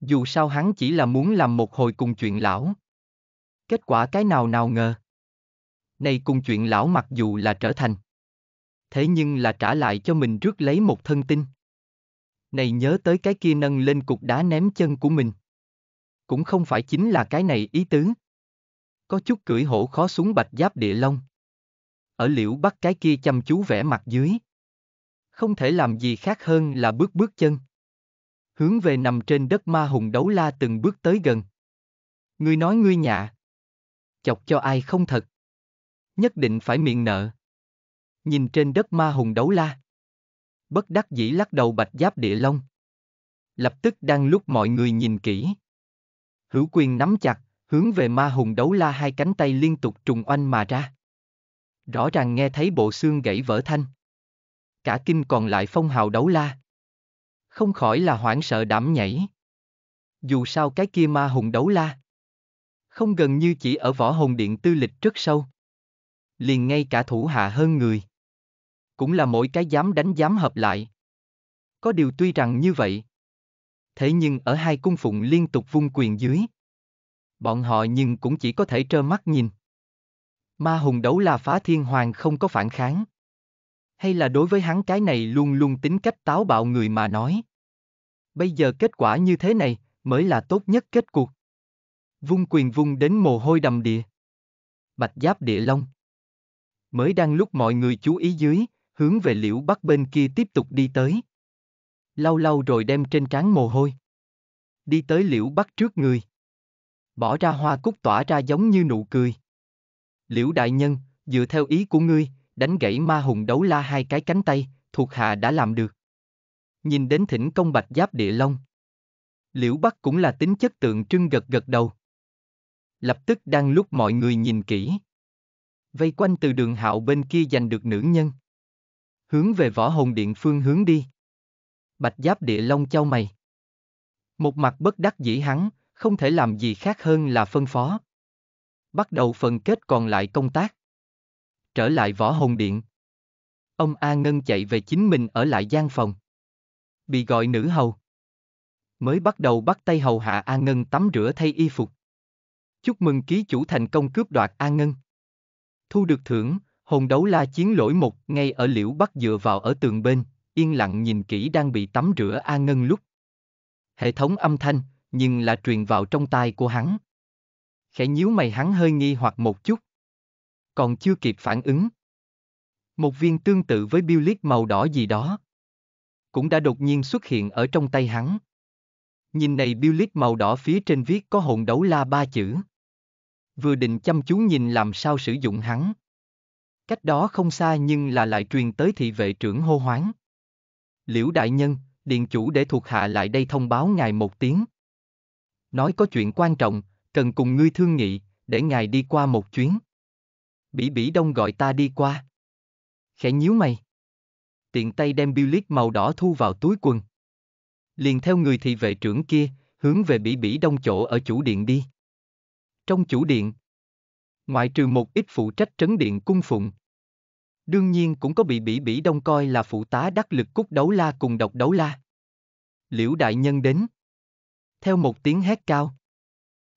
Dù sao hắn chỉ là muốn làm một hồi cùng chuyện lão. Kết quả cái nào nào ngờ nay cùng chuyện lão mặc dù là trở thành. Thế nhưng là trả lại cho mình rước lấy một thân tin. Này nhớ tới cái kia nâng lên cục đá ném chân của mình. Cũng không phải chính là cái này ý tứ. Có chút cưỡi hổ khó xuống bạch giáp địa long. Ở liễu bắt cái kia chăm chú vẽ mặt dưới. Không thể làm gì khác hơn là bước bước chân. Hướng về nằm trên đất ma hùng đấu la từng bước tới gần. Ngươi nói ngươi nhạ. Chọc cho ai không thật nhất định phải miệng nợ. Nhìn trên đất ma hùng đấu la. Bất đắc dĩ lắc đầu bạch giáp địa long. Lập tức đang lúc mọi người nhìn kỹ. Hữu quyền nắm chặt, hướng về ma hùng đấu la hai cánh tay liên tục trùng oanh mà ra. Rõ ràng nghe thấy bộ xương gãy vỡ thanh. Cả kinh còn lại phong hào đấu la. Không khỏi là hoảng sợ đảm nhảy. Dù sao cái kia ma hùng đấu la. Không gần như chỉ ở võ hồn điện tư lịch rất sâu liền ngay cả thủ hạ hơn người. Cũng là mỗi cái dám đánh dám hợp lại. Có điều tuy rằng như vậy. Thế nhưng ở hai cung phụng liên tục vung quyền dưới. Bọn họ nhưng cũng chỉ có thể trơ mắt nhìn. Ma hùng đấu là phá thiên hoàng không có phản kháng. Hay là đối với hắn cái này luôn luôn tính cách táo bạo người mà nói. Bây giờ kết quả như thế này mới là tốt nhất kết cục. Vung quyền vung đến mồ hôi đầm địa. Bạch giáp địa long mới đang lúc mọi người chú ý dưới, hướng về liễu bắc bên kia tiếp tục đi tới. Lau lau rồi đem trên trán mồ hôi. Đi tới liễu bắc trước người. Bỏ ra hoa cúc tỏa ra giống như nụ cười. Liễu đại nhân, dựa theo ý của ngươi, đánh gãy ma hùng đấu la hai cái cánh tay, thuộc hạ đã làm được. Nhìn đến thỉnh công bạch giáp địa long. Liễu Bắc cũng là tính chất tượng trưng gật gật đầu. Lập tức đang lúc mọi người nhìn kỹ vây quanh từ đường hạo bên kia giành được nữ nhân. Hướng về võ hồn điện phương hướng đi. Bạch giáp địa long châu mày. Một mặt bất đắc dĩ hắn, không thể làm gì khác hơn là phân phó. Bắt đầu phần kết còn lại công tác. Trở lại võ hồn điện. Ông A Ngân chạy về chính mình ở lại gian phòng. Bị gọi nữ hầu. Mới bắt đầu bắt tay hầu hạ A Ngân tắm rửa thay y phục. Chúc mừng ký chủ thành công cướp đoạt A Ngân. Thu được thưởng, hồn đấu la chiến lỗi một ngay ở liễu bắc dựa vào ở tường bên, yên lặng nhìn kỹ đang bị tắm rửa A Ngân lúc. Hệ thống âm thanh, nhưng là truyền vào trong tai của hắn. Khẽ nhíu mày hắn hơi nghi hoặc một chút. Còn chưa kịp phản ứng. Một viên tương tự với biêu màu đỏ gì đó. Cũng đã đột nhiên xuất hiện ở trong tay hắn. Nhìn này biêu màu đỏ phía trên viết có hồn đấu la ba chữ vừa định chăm chú nhìn làm sao sử dụng hắn. Cách đó không xa nhưng là lại truyền tới thị vệ trưởng hô hoáng. Liễu đại nhân, điện chủ để thuộc hạ lại đây thông báo ngài một tiếng. Nói có chuyện quan trọng, cần cùng ngươi thương nghị, để ngài đi qua một chuyến. Bỉ bỉ đông gọi ta đi qua. Khẽ nhíu mày. Tiện tay đem biêu lít màu đỏ thu vào túi quần. Liền theo người thị vệ trưởng kia, hướng về bỉ bỉ đông chỗ ở chủ điện đi trong chủ điện. Ngoại trừ một ít phụ trách trấn điện cung phụng. Đương nhiên cũng có bị bỉ bỉ đông coi là phụ tá đắc lực cúc đấu la cùng độc đấu la. Liễu đại nhân đến. Theo một tiếng hét cao.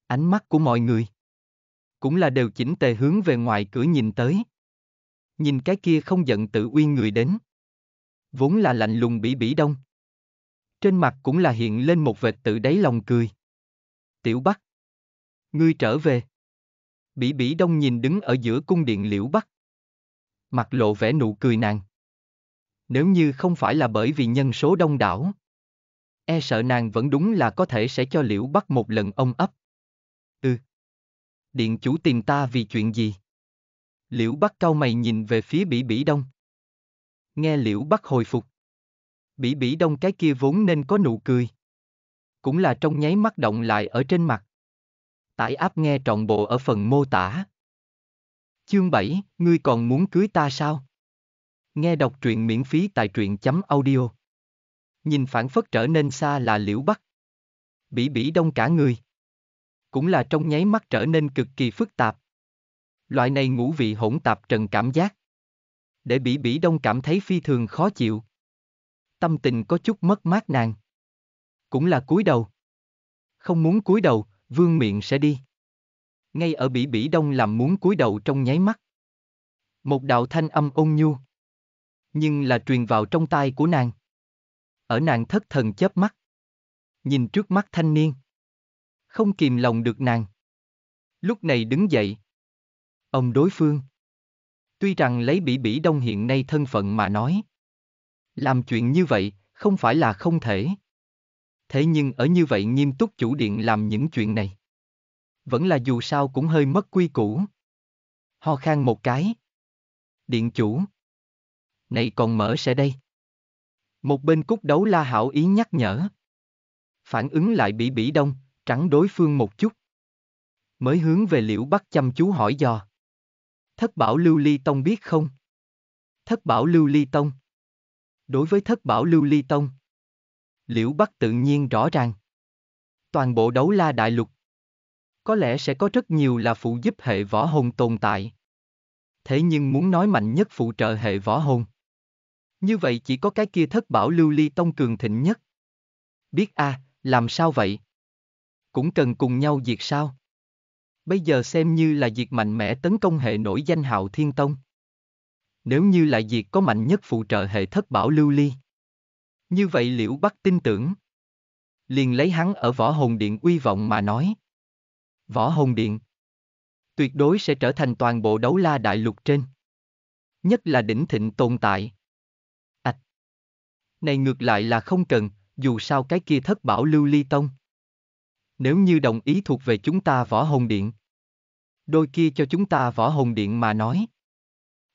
Ánh mắt của mọi người. Cũng là đều chỉnh tề hướng về ngoài cửa nhìn tới. Nhìn cái kia không giận tự uyên người đến. Vốn là lạnh lùng bỉ bỉ đông. Trên mặt cũng là hiện lên một vệt tự đáy lòng cười. Tiểu Bắc Ngươi trở về. Bỉ bỉ đông nhìn đứng ở giữa cung điện liễu bắc. Mặt lộ vẻ nụ cười nàng. Nếu như không phải là bởi vì nhân số đông đảo. E sợ nàng vẫn đúng là có thể sẽ cho liễu bắc một lần ông ấp. Ừ. Điện chủ tìm ta vì chuyện gì? Liễu Bắc cau mày nhìn về phía Bỉ Bỉ Đông. Nghe Liễu Bắc hồi phục. Bỉ Bỉ Đông cái kia vốn nên có nụ cười. Cũng là trong nháy mắt động lại ở trên mặt. Tải app nghe trọn bộ ở phần mô tả. Chương 7, ngươi còn muốn cưới ta sao? Nghe đọc truyện miễn phí tại truyện.audio. chấm Nhìn phản phất trở nên xa là liễu bắc. Bỉ bỉ đông cả người. Cũng là trong nháy mắt trở nên cực kỳ phức tạp. Loại này ngũ vị hỗn tạp trần cảm giác. Để bỉ bỉ đông cảm thấy phi thường khó chịu. Tâm tình có chút mất mát nàng. Cũng là cúi đầu. Không muốn cúi đầu, vương miện sẽ đi. Ngay ở bỉ bỉ đông làm muốn cúi đầu trong nháy mắt. Một đạo thanh âm ôn nhu. Nhưng là truyền vào trong tai của nàng. Ở nàng thất thần chớp mắt. Nhìn trước mắt thanh niên. Không kìm lòng được nàng. Lúc này đứng dậy. Ông đối phương. Tuy rằng lấy bỉ bỉ đông hiện nay thân phận mà nói. Làm chuyện như vậy, không phải là không thể thế nhưng ở như vậy nghiêm túc chủ điện làm những chuyện này. Vẫn là dù sao cũng hơi mất quy củ. Ho khan một cái. Điện chủ. Này còn mở sẽ đây. Một bên cúc đấu la hảo ý nhắc nhở. Phản ứng lại bị bỉ đông, trắng đối phương một chút. Mới hướng về liễu bắt chăm chú hỏi dò. Thất bảo lưu ly tông biết không? Thất bảo lưu ly tông. Đối với thất bảo lưu ly tông, Liễu Bắc tự nhiên rõ ràng. Toàn bộ đấu la đại lục. Có lẽ sẽ có rất nhiều là phụ giúp hệ võ hồn tồn tại. Thế nhưng muốn nói mạnh nhất phụ trợ hệ võ hồn. Như vậy chỉ có cái kia thất bảo lưu ly tông cường thịnh nhất. Biết a, à, làm sao vậy? Cũng cần cùng nhau diệt sao? Bây giờ xem như là diệt mạnh mẽ tấn công hệ nổi danh hạo thiên tông. Nếu như lại diệt có mạnh nhất phụ trợ hệ thất bảo lưu ly như vậy Liễu Bắc tin tưởng. Liền lấy hắn ở võ hồn điện uy vọng mà nói. Võ hồn điện. Tuyệt đối sẽ trở thành toàn bộ đấu la đại lục trên. Nhất là đỉnh thịnh tồn tại. Ảch. này ngược lại là không cần, dù sao cái kia thất bảo lưu ly tông. Nếu như đồng ý thuộc về chúng ta võ hồn điện. Đôi kia cho chúng ta võ hồn điện mà nói.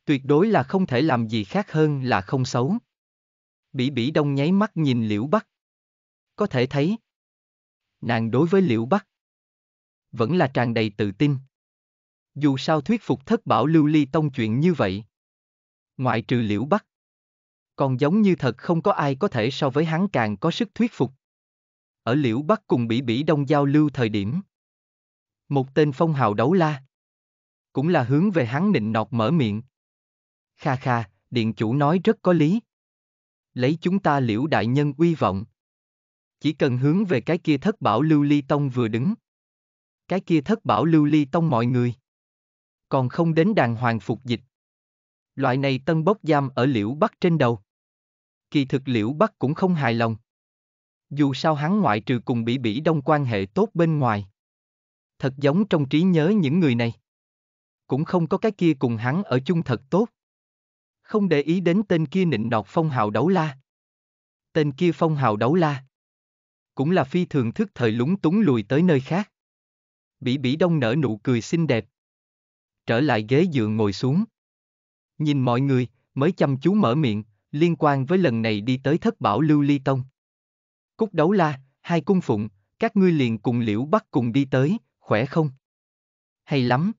Tuyệt đối là không thể làm gì khác hơn là không xấu. Bỉ Bỉ Đông nháy mắt nhìn Liễu Bắc. Có thể thấy, nàng đối với Liễu Bắc vẫn là tràn đầy tự tin. Dù sao thuyết phục thất bảo lưu ly tông chuyện như vậy. Ngoại trừ Liễu Bắc, còn giống như thật không có ai có thể so với hắn càng có sức thuyết phục. Ở Liễu Bắc cùng Bỉ Bỉ Đông giao lưu thời điểm. Một tên phong hào đấu la. Cũng là hướng về hắn nịnh nọt mở miệng. Kha kha, điện chủ nói rất có lý lấy chúng ta liễu đại nhân uy vọng. Chỉ cần hướng về cái kia thất bảo lưu ly tông vừa đứng. Cái kia thất bảo lưu ly tông mọi người. Còn không đến đàng hoàng phục dịch. Loại này tân bốc giam ở liễu bắc trên đầu. Kỳ thực liễu bắc cũng không hài lòng. Dù sao hắn ngoại trừ cùng bỉ bỉ đông quan hệ tốt bên ngoài. Thật giống trong trí nhớ những người này. Cũng không có cái kia cùng hắn ở chung thật tốt không để ý đến tên kia nịnh nọt phong hào đấu la. Tên kia phong hào đấu la. Cũng là phi thường thức thời lúng túng lùi tới nơi khác. Bỉ bỉ đông nở nụ cười xinh đẹp. Trở lại ghế giường ngồi xuống. Nhìn mọi người, mới chăm chú mở miệng, liên quan với lần này đi tới thất bảo lưu ly tông. Cúc đấu la, hai cung phụng, các ngươi liền cùng liễu bắt cùng đi tới, khỏe không? Hay lắm!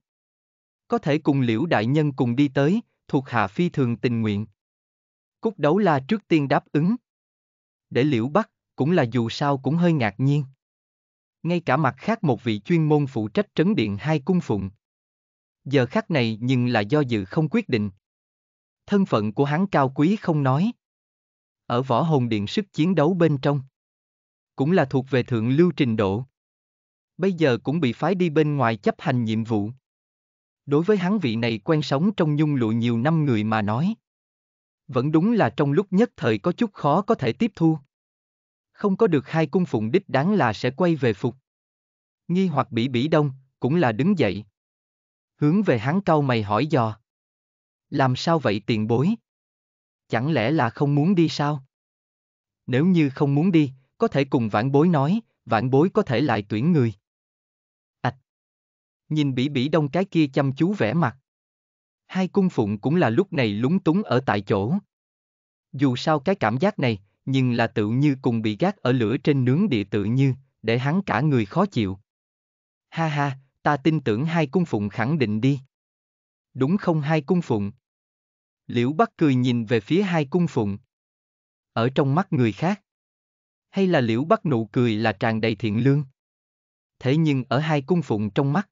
Có thể cùng liễu đại nhân cùng đi tới, thuộc hạ phi thường tình nguyện. Cúc đấu la trước tiên đáp ứng. Để liễu bắt, cũng là dù sao cũng hơi ngạc nhiên. Ngay cả mặt khác một vị chuyên môn phụ trách trấn điện hai cung phụng. Giờ khắc này nhưng là do dự không quyết định. Thân phận của hắn cao quý không nói. Ở võ hồn điện sức chiến đấu bên trong. Cũng là thuộc về thượng lưu trình độ. Bây giờ cũng bị phái đi bên ngoài chấp hành nhiệm vụ đối với hắn vị này quen sống trong nhung lụa nhiều năm người mà nói. Vẫn đúng là trong lúc nhất thời có chút khó có thể tiếp thu. Không có được hai cung phụng đích đáng là sẽ quay về phục. Nghi hoặc bỉ bỉ đông, cũng là đứng dậy. Hướng về hắn cau mày hỏi dò. Làm sao vậy tiền bối? Chẳng lẽ là không muốn đi sao? Nếu như không muốn đi, có thể cùng vãn bối nói, vãn bối có thể lại tuyển người nhìn bỉ bỉ đông cái kia chăm chú vẻ mặt. Hai cung phụng cũng là lúc này lúng túng ở tại chỗ. Dù sao cái cảm giác này, nhưng là tự như cùng bị gác ở lửa trên nướng địa tự như, để hắn cả người khó chịu. Ha ha, ta tin tưởng hai cung phụng khẳng định đi. Đúng không hai cung phụng? Liễu Bắc cười nhìn về phía hai cung phụng. Ở trong mắt người khác. Hay là Liễu Bắc nụ cười là tràn đầy thiện lương. Thế nhưng ở hai cung phụng trong mắt,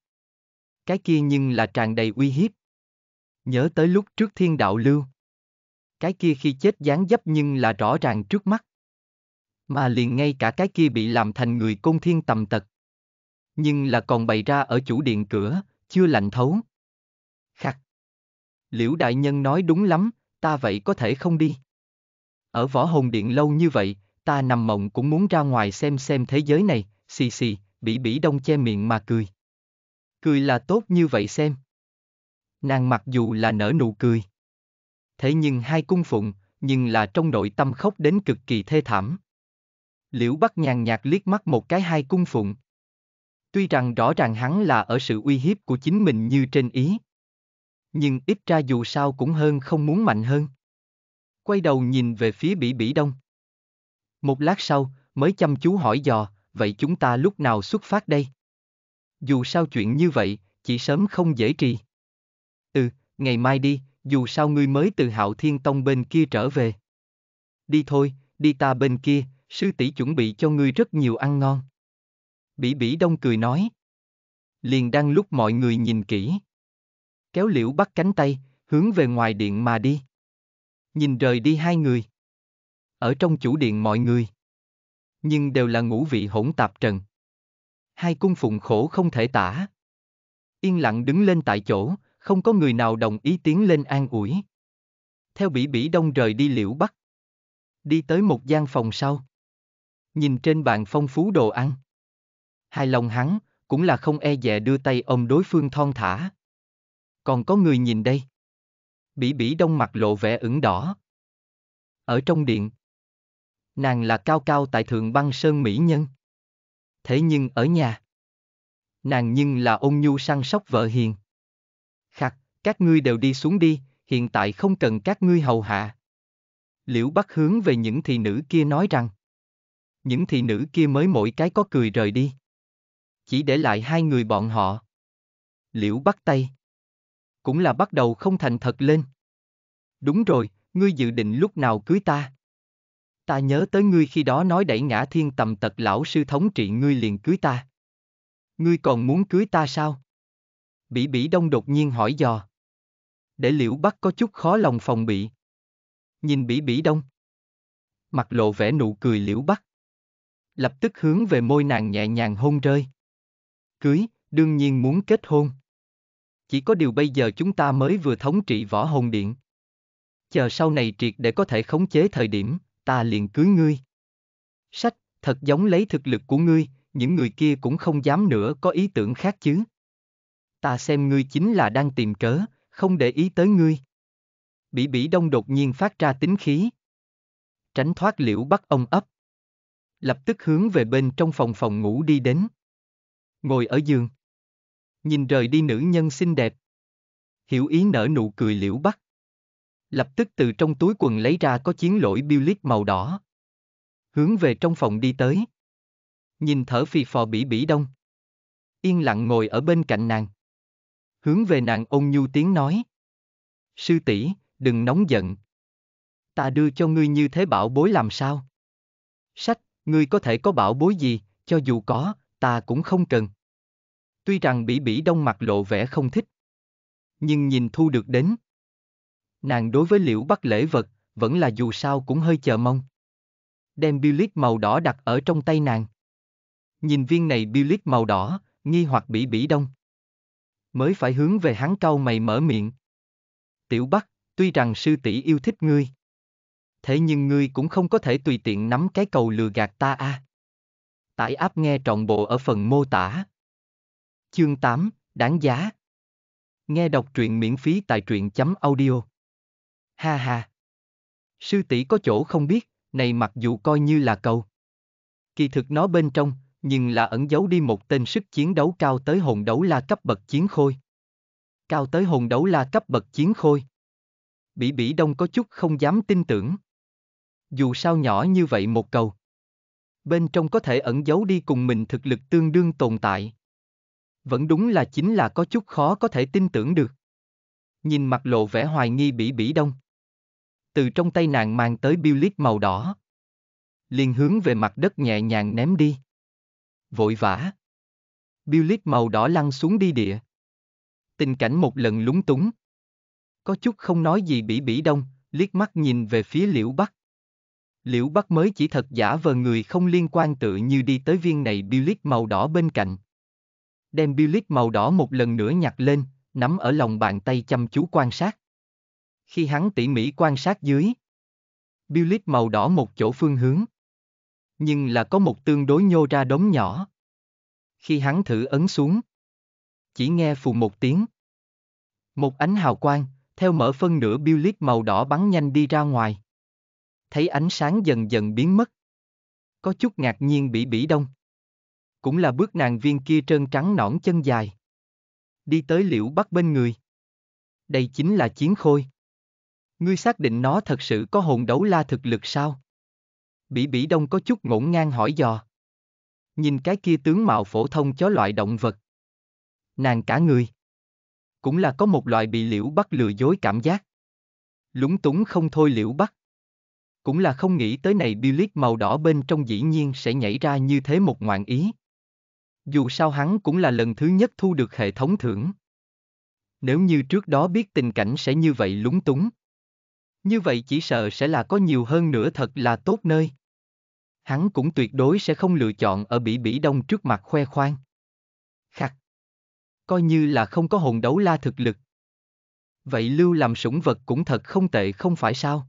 cái kia nhưng là tràn đầy uy hiếp. Nhớ tới lúc trước thiên đạo lưu. Cái kia khi chết dáng dấp nhưng là rõ ràng trước mắt. Mà liền ngay cả cái kia bị làm thành người công thiên tầm tật. Nhưng là còn bày ra ở chủ điện cửa, chưa lạnh thấu. Khắc. Liễu đại nhân nói đúng lắm, ta vậy có thể không đi. Ở võ hồn điện lâu như vậy, ta nằm mộng cũng muốn ra ngoài xem xem thế giới này, xì xì, bị bỉ đông che miệng mà cười. Cười là tốt như vậy xem. Nàng mặc dù là nở nụ cười. Thế nhưng hai cung phụng, nhưng là trong nội tâm khóc đến cực kỳ thê thảm. Liễu Bắc nhàn nhạt liếc mắt một cái hai cung phụng. Tuy rằng rõ ràng hắn là ở sự uy hiếp của chính mình như trên ý. Nhưng ít ra dù sao cũng hơn không muốn mạnh hơn. Quay đầu nhìn về phía Bỉ Bỉ Đông. Một lát sau, mới chăm chú hỏi dò, vậy chúng ta lúc nào xuất phát đây? dù sao chuyện như vậy, chỉ sớm không dễ trì. Ừ, ngày mai đi, dù sao ngươi mới từ hạo thiên tông bên kia trở về. Đi thôi, đi ta bên kia, sư tỷ chuẩn bị cho ngươi rất nhiều ăn ngon. Bỉ bỉ đông cười nói. Liền đang lúc mọi người nhìn kỹ. Kéo liễu bắt cánh tay, hướng về ngoài điện mà đi. Nhìn rời đi hai người. Ở trong chủ điện mọi người. Nhưng đều là ngũ vị hỗn tạp trần hai cung phụng khổ không thể tả. Yên lặng đứng lên tại chỗ, không có người nào đồng ý tiến lên an ủi. Theo bỉ bỉ đông rời đi liễu bắc. Đi tới một gian phòng sau. Nhìn trên bàn phong phú đồ ăn. Hài lòng hắn, cũng là không e dè đưa tay ôm đối phương thon thả. Còn có người nhìn đây. Bỉ bỉ đông mặt lộ vẻ ửng đỏ. Ở trong điện. Nàng là cao cao tại thượng băng sơn mỹ nhân thế nhưng ở nhà. Nàng nhưng là ôn nhu săn sóc vợ hiền. Khặt, các ngươi đều đi xuống đi, hiện tại không cần các ngươi hầu hạ. Liễu Bắc hướng về những thị nữ kia nói rằng. Những thị nữ kia mới mỗi cái có cười rời đi. Chỉ để lại hai người bọn họ. Liễu bắt tay. Cũng là bắt đầu không thành thật lên. Đúng rồi, ngươi dự định lúc nào cưới ta. Ta nhớ tới ngươi khi đó nói đẩy ngã thiên tầm tật lão sư thống trị ngươi liền cưới ta. Ngươi còn muốn cưới ta sao? Bỉ bỉ đông đột nhiên hỏi dò. Để liễu bắt có chút khó lòng phòng bị. Nhìn bỉ bỉ đông. Mặt lộ vẻ nụ cười liễu bắt. Lập tức hướng về môi nàng nhẹ nhàng hôn rơi. Cưới, đương nhiên muốn kết hôn. Chỉ có điều bây giờ chúng ta mới vừa thống trị võ hồn điện. Chờ sau này triệt để có thể khống chế thời điểm, ta liền cưới ngươi. Sách, thật giống lấy thực lực của ngươi, những người kia cũng không dám nữa có ý tưởng khác chứ. Ta xem ngươi chính là đang tìm cớ, không để ý tới ngươi. Bỉ bỉ đông đột nhiên phát ra tính khí. Tránh thoát liễu bắt ông ấp. Lập tức hướng về bên trong phòng phòng ngủ đi đến. Ngồi ở giường. Nhìn rời đi nữ nhân xinh đẹp. Hiểu ý nở nụ cười liễu bắt lập tức từ trong túi quần lấy ra có chiến lỗi Billit màu đỏ. Hướng về trong phòng đi tới. Nhìn thở phì phò bỉ bỉ đông. Yên lặng ngồi ở bên cạnh nàng. Hướng về nàng ôn nhu tiếng nói. Sư tỷ, đừng nóng giận. Ta đưa cho ngươi như thế bảo bối làm sao? Sách, ngươi có thể có bảo bối gì, cho dù có, ta cũng không cần. Tuy rằng bỉ bỉ đông mặt lộ vẻ không thích. Nhưng nhìn thu được đến Nàng đối với liễu bắc lễ vật, vẫn là dù sao cũng hơi chờ mong. Đem Billit màu đỏ đặt ở trong tay nàng. Nhìn viên này Billit màu đỏ, nghi hoặc bỉ bỉ đông. Mới phải hướng về hắn cau mày mở miệng. Tiểu Bắc, tuy rằng sư tỷ yêu thích ngươi. Thế nhưng ngươi cũng không có thể tùy tiện nắm cái cầu lừa gạt ta a. À. Tải áp nghe trọn bộ ở phần mô tả. Chương 8, đáng giá. Nghe đọc truyện miễn phí tại truyện chấm audio. Ha ha. Sư tỷ có chỗ không biết, này mặc dù coi như là cầu. Kỳ thực nó bên trong, nhưng là ẩn giấu đi một tên sức chiến đấu cao tới hồn đấu la cấp bậc chiến khôi. Cao tới hồn đấu la cấp bậc chiến khôi. Bỉ Bỉ Đông có chút không dám tin tưởng. Dù sao nhỏ như vậy một cầu. Bên trong có thể ẩn giấu đi cùng mình thực lực tương đương tồn tại. Vẫn đúng là chính là có chút khó có thể tin tưởng được. Nhìn mặt lộ vẻ hoài nghi Bỉ Bỉ Đông từ trong tay nàng mang tới biêu lít màu đỏ. liền hướng về mặt đất nhẹ nhàng ném đi. Vội vã. Biêu lít màu đỏ lăn xuống đi địa. Tình cảnh một lần lúng túng. Có chút không nói gì bỉ bỉ đông, liếc mắt nhìn về phía liễu bắc. Liễu Bắc mới chỉ thật giả vờ người không liên quan tự như đi tới viên này biêu lít màu đỏ bên cạnh. Đem biêu lít màu đỏ một lần nữa nhặt lên, nắm ở lòng bàn tay chăm chú quan sát khi hắn tỉ mỉ quan sát dưới. Biêu màu đỏ một chỗ phương hướng. Nhưng là có một tương đối nhô ra đống nhỏ. Khi hắn thử ấn xuống, chỉ nghe phù một tiếng. Một ánh hào quang, theo mở phân nửa biêu màu đỏ bắn nhanh đi ra ngoài. Thấy ánh sáng dần dần biến mất. Có chút ngạc nhiên bị bỉ đông. Cũng là bước nàng viên kia trơn trắng nõn chân dài. Đi tới liễu bắt bên người. Đây chính là chiến khôi. Ngươi xác định nó thật sự có hồn đấu la thực lực sao? Bỉ Bỉ Đông có chút ngổn ngang hỏi dò. Nhìn cái kia tướng mạo phổ thông chó loại động vật. Nàng cả người. Cũng là có một loại bị liễu bắt lừa dối cảm giác. Lúng túng không thôi liễu bắt. Cũng là không nghĩ tới này Billit màu đỏ bên trong dĩ nhiên sẽ nhảy ra như thế một ngoạn ý. Dù sao hắn cũng là lần thứ nhất thu được hệ thống thưởng. Nếu như trước đó biết tình cảnh sẽ như vậy lúng túng. Như vậy chỉ sợ sẽ là có nhiều hơn nữa thật là tốt nơi. Hắn cũng tuyệt đối sẽ không lựa chọn ở Bỉ Bỉ Đông trước mặt khoe khoang. Khắc, Coi như là không có hồn đấu la thực lực. Vậy Lưu làm sủng vật cũng thật không tệ không phải sao?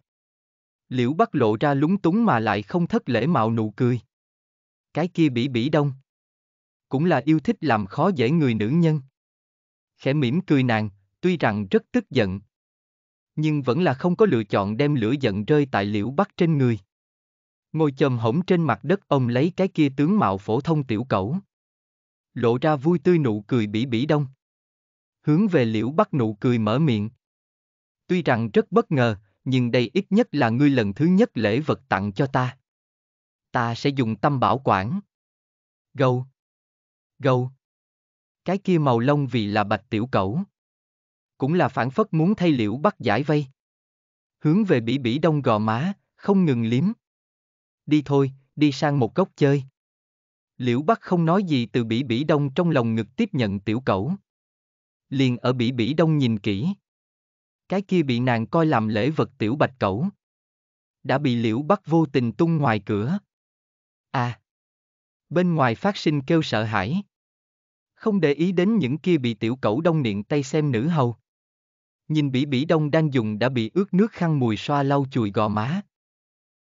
Liễu bắt lộ ra lúng túng mà lại không thất lễ mạo nụ cười. Cái kia Bỉ Bỉ Đông. Cũng là yêu thích làm khó dễ người nữ nhân khẽ mỉm cười nàng, tuy rằng rất tức giận, nhưng vẫn là không có lựa chọn đem lửa giận rơi tại liễu bắc trên người. Ngồi chồm hổng trên mặt đất ông lấy cái kia tướng mạo phổ thông tiểu cẩu. Lộ ra vui tươi nụ cười bỉ bỉ đông. Hướng về liễu bắc nụ cười mở miệng. Tuy rằng rất bất ngờ, nhưng đây ít nhất là ngươi lần thứ nhất lễ vật tặng cho ta. Ta sẽ dùng tâm bảo quản. Gâu. Gâu. Cái kia màu lông vì là bạch tiểu cẩu cũng là phản phất muốn thay liễu bắt giải vây. Hướng về bỉ bỉ đông gò má, không ngừng liếm. Đi thôi, đi sang một góc chơi. Liễu Bắc không nói gì từ bỉ bỉ đông trong lòng ngực tiếp nhận tiểu cẩu. Liền ở bỉ bỉ đông nhìn kỹ. Cái kia bị nàng coi làm lễ vật tiểu bạch cẩu. Đã bị liễu Bắc vô tình tung ngoài cửa. À! Bên ngoài phát sinh kêu sợ hãi. Không để ý đến những kia bị tiểu cẩu đông niệm tay xem nữ hầu. Nhìn Bỉ Bỉ Đông đang dùng đã bị ướt nước khăn mùi xoa lau chùi gò má.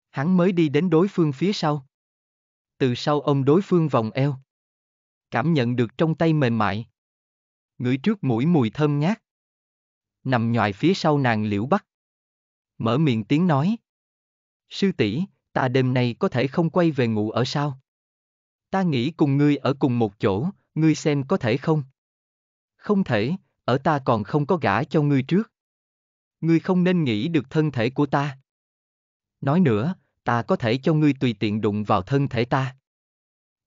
Hắn mới đi đến đối phương phía sau. Từ sau ông đối phương vòng eo. Cảm nhận được trong tay mềm mại. Ngửi trước mũi mùi thơm ngát. Nằm nhòi phía sau nàng liễu bắc. Mở miệng tiếng nói. Sư tỷ, ta đêm nay có thể không quay về ngủ ở sao? Ta nghĩ cùng ngươi ở cùng một chỗ, ngươi xem có thể không? Không thể, ở ta còn không có gả cho ngươi trước. Ngươi không nên nghĩ được thân thể của ta. Nói nữa, ta có thể cho ngươi tùy tiện đụng vào thân thể ta.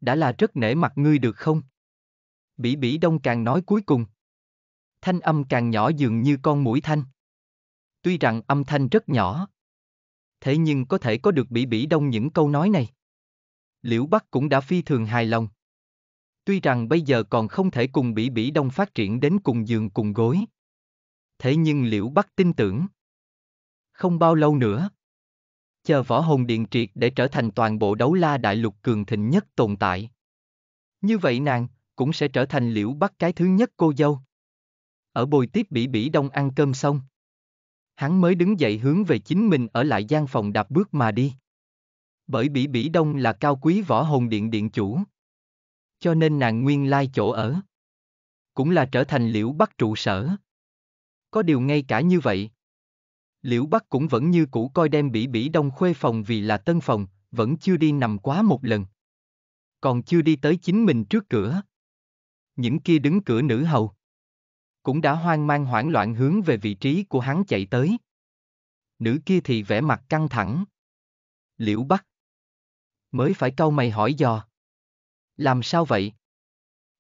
Đã là rất nể mặt ngươi được không? Bỉ bỉ đông càng nói cuối cùng. Thanh âm càng nhỏ dường như con mũi thanh. Tuy rằng âm thanh rất nhỏ. Thế nhưng có thể có được bỉ bỉ đông những câu nói này. Liễu Bắc cũng đã phi thường hài lòng. Tuy rằng bây giờ còn không thể cùng Bỉ Bỉ Đông phát triển đến cùng giường cùng gối. Thế nhưng Liễu Bắc tin tưởng. Không bao lâu nữa. Chờ võ hồn điện triệt để trở thành toàn bộ đấu la đại lục cường thịnh nhất tồn tại. Như vậy nàng, cũng sẽ trở thành Liễu Bắc cái thứ nhất cô dâu. Ở bồi tiếp Bỉ Bỉ Đông ăn cơm xong. Hắn mới đứng dậy hướng về chính mình ở lại gian phòng đạp bước mà đi bởi Bỉ Bỉ Đông là cao quý võ hồn điện điện chủ, cho nên nàng nguyên lai chỗ ở. Cũng là trở thành liễu bắc trụ sở. Có điều ngay cả như vậy. Liễu Bắc cũng vẫn như cũ coi đem bỉ bỉ đông khuê phòng vì là tân phòng, vẫn chưa đi nằm quá một lần. Còn chưa đi tới chính mình trước cửa. Những kia đứng cửa nữ hầu. Cũng đã hoang mang hoảng loạn hướng về vị trí của hắn chạy tới. Nữ kia thì vẻ mặt căng thẳng. Liễu Bắc. Mới phải câu mày hỏi dò. Làm sao vậy?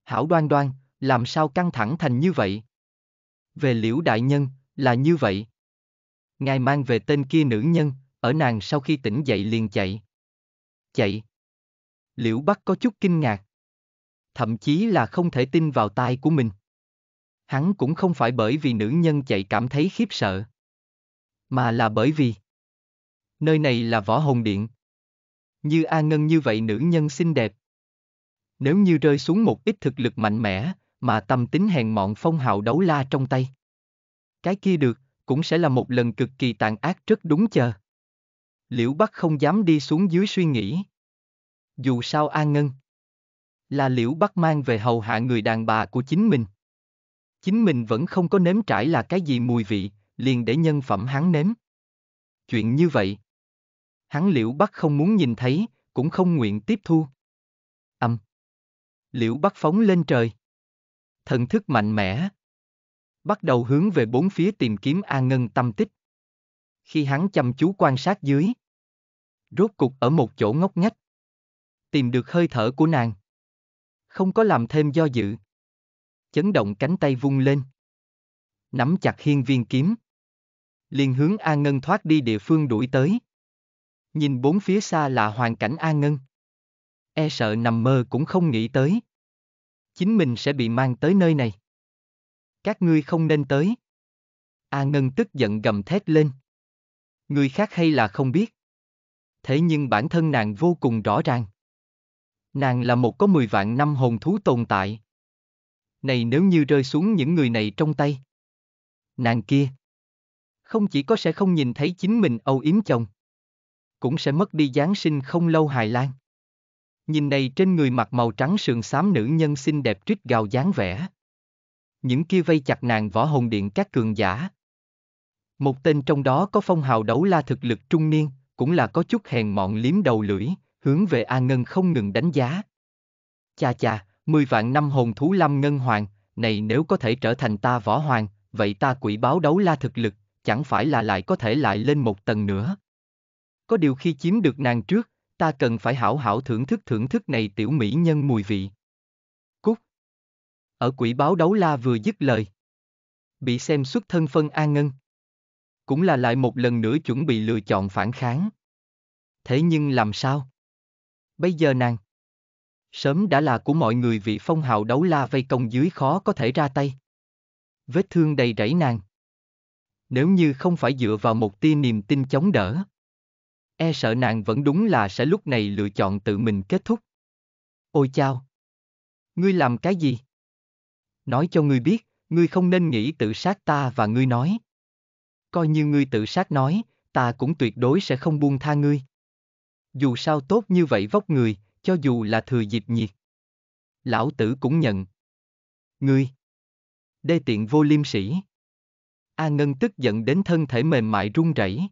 Hảo đoan đoan, làm sao căng thẳng thành như vậy? Về liễu đại nhân, là như vậy. Ngài mang về tên kia nữ nhân, ở nàng sau khi tỉnh dậy liền chạy. Chạy. Liễu bắt có chút kinh ngạc. Thậm chí là không thể tin vào tai của mình. Hắn cũng không phải bởi vì nữ nhân chạy cảm thấy khiếp sợ. Mà là bởi vì nơi này là võ hồn điện. Như A Ngân như vậy nữ nhân xinh đẹp, nếu như rơi xuống một ít thực lực mạnh mẽ, mà tâm tính hèn mọn phong hào đấu la trong tay. Cái kia được, cũng sẽ là một lần cực kỳ tàn ác rất đúng chờ. Liễu Bắc không dám đi xuống dưới suy nghĩ. Dù sao An Ngân là Liễu Bắc mang về hầu hạ người đàn bà của chính mình. Chính mình vẫn không có nếm trải là cái gì mùi vị, liền để nhân phẩm hắn nếm. Chuyện như vậy, hắn Liễu Bắc không muốn nhìn thấy, cũng không nguyện tiếp thu liễu bắt phóng lên trời. Thần thức mạnh mẽ. Bắt đầu hướng về bốn phía tìm kiếm A Ngân tâm tích. Khi hắn chăm chú quan sát dưới. Rốt cục ở một chỗ ngóc ngách. Tìm được hơi thở của nàng. Không có làm thêm do dự. Chấn động cánh tay vung lên. Nắm chặt hiên viên kiếm. liền hướng A Ngân thoát đi địa phương đuổi tới. Nhìn bốn phía xa là hoàn cảnh A Ngân e sợ nằm mơ cũng không nghĩ tới. Chính mình sẽ bị mang tới nơi này. Các ngươi không nên tới. A Ngân tức giận gầm thét lên. Người khác hay là không biết. Thế nhưng bản thân nàng vô cùng rõ ràng. Nàng là một có mười vạn năm hồn thú tồn tại. Này nếu như rơi xuống những người này trong tay. Nàng kia. Không chỉ có sẽ không nhìn thấy chính mình âu yếm chồng. Cũng sẽ mất đi Giáng sinh không lâu hài lan nhìn này trên người mặc màu trắng sườn xám nữ nhân xinh đẹp trích gào dáng vẻ. Những kia vây chặt nàng võ hồn điện các cường giả. Một tên trong đó có phong hào đấu la thực lực trung niên, cũng là có chút hèn mọn liếm đầu lưỡi, hướng về A Ngân không ngừng đánh giá. Cha cha, mười vạn năm hồn thú lâm ngân hoàng, này nếu có thể trở thành ta võ hoàng, vậy ta quỷ báo đấu la thực lực, chẳng phải là lại có thể lại lên một tầng nữa. Có điều khi chiếm được nàng trước, ta cần phải hảo hảo thưởng thức thưởng thức này tiểu mỹ nhân mùi vị. Cúc Ở quỷ báo đấu la vừa dứt lời. Bị xem xuất thân phân an Ngân. Cũng là lại một lần nữa chuẩn bị lựa chọn phản kháng. Thế nhưng làm sao? Bây giờ nàng Sớm đã là của mọi người vị phong hào đấu la vây công dưới khó có thể ra tay. Vết thương đầy rẫy nàng. Nếu như không phải dựa vào một tia niềm tin chống đỡ E sợ nàng vẫn đúng là sẽ lúc này lựa chọn tự mình kết thúc. Ôi chao! Ngươi làm cái gì? Nói cho ngươi biết, ngươi không nên nghĩ tự sát ta và ngươi nói. Coi như ngươi tự sát nói, ta cũng tuyệt đối sẽ không buông tha ngươi. Dù sao tốt như vậy vóc người, cho dù là thừa dịp nhiệt. Lão tử cũng nhận. Ngươi! Đê tiện vô liêm sĩ! A Ngân tức giận đến thân thể mềm mại run rẩy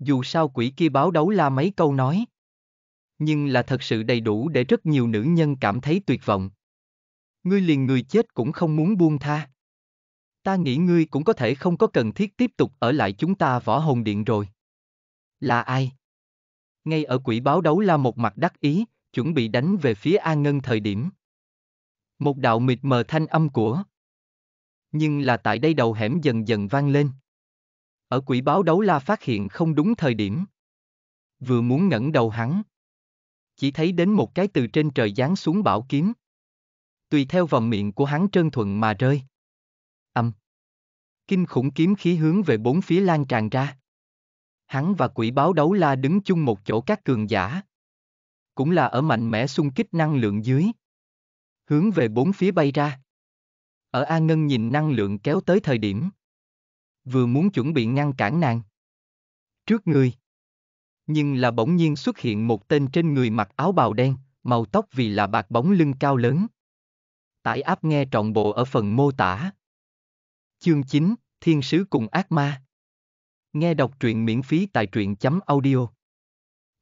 dù sao quỷ kia báo đấu la mấy câu nói. Nhưng là thật sự đầy đủ để rất nhiều nữ nhân cảm thấy tuyệt vọng. Ngươi liền người chết cũng không muốn buông tha. Ta nghĩ ngươi cũng có thể không có cần thiết tiếp tục ở lại chúng ta võ hồn điện rồi. Là ai? Ngay ở quỷ báo đấu la một mặt đắc ý, chuẩn bị đánh về phía An Ngân thời điểm. Một đạo mịt mờ thanh âm của. Nhưng là tại đây đầu hẻm dần dần vang lên. Ở quỷ báo đấu la phát hiện không đúng thời điểm. Vừa muốn ngẩng đầu hắn. Chỉ thấy đến một cái từ trên trời giáng xuống bảo kiếm. Tùy theo vòng miệng của hắn trơn thuận mà rơi. Âm. Kinh khủng kiếm khí hướng về bốn phía lan tràn ra. Hắn và quỷ báo đấu la đứng chung một chỗ các cường giả. Cũng là ở mạnh mẽ xung kích năng lượng dưới. Hướng về bốn phía bay ra. Ở A Ngân nhìn năng lượng kéo tới thời điểm vừa muốn chuẩn bị ngăn cản nàng. Trước người. Nhưng là bỗng nhiên xuất hiện một tên trên người mặc áo bào đen, màu tóc vì là bạc bóng lưng cao lớn. Tải áp nghe trọn bộ ở phần mô tả. Chương 9, Thiên sứ cùng ác ma. Nghe đọc truyện miễn phí tại truyện chấm audio.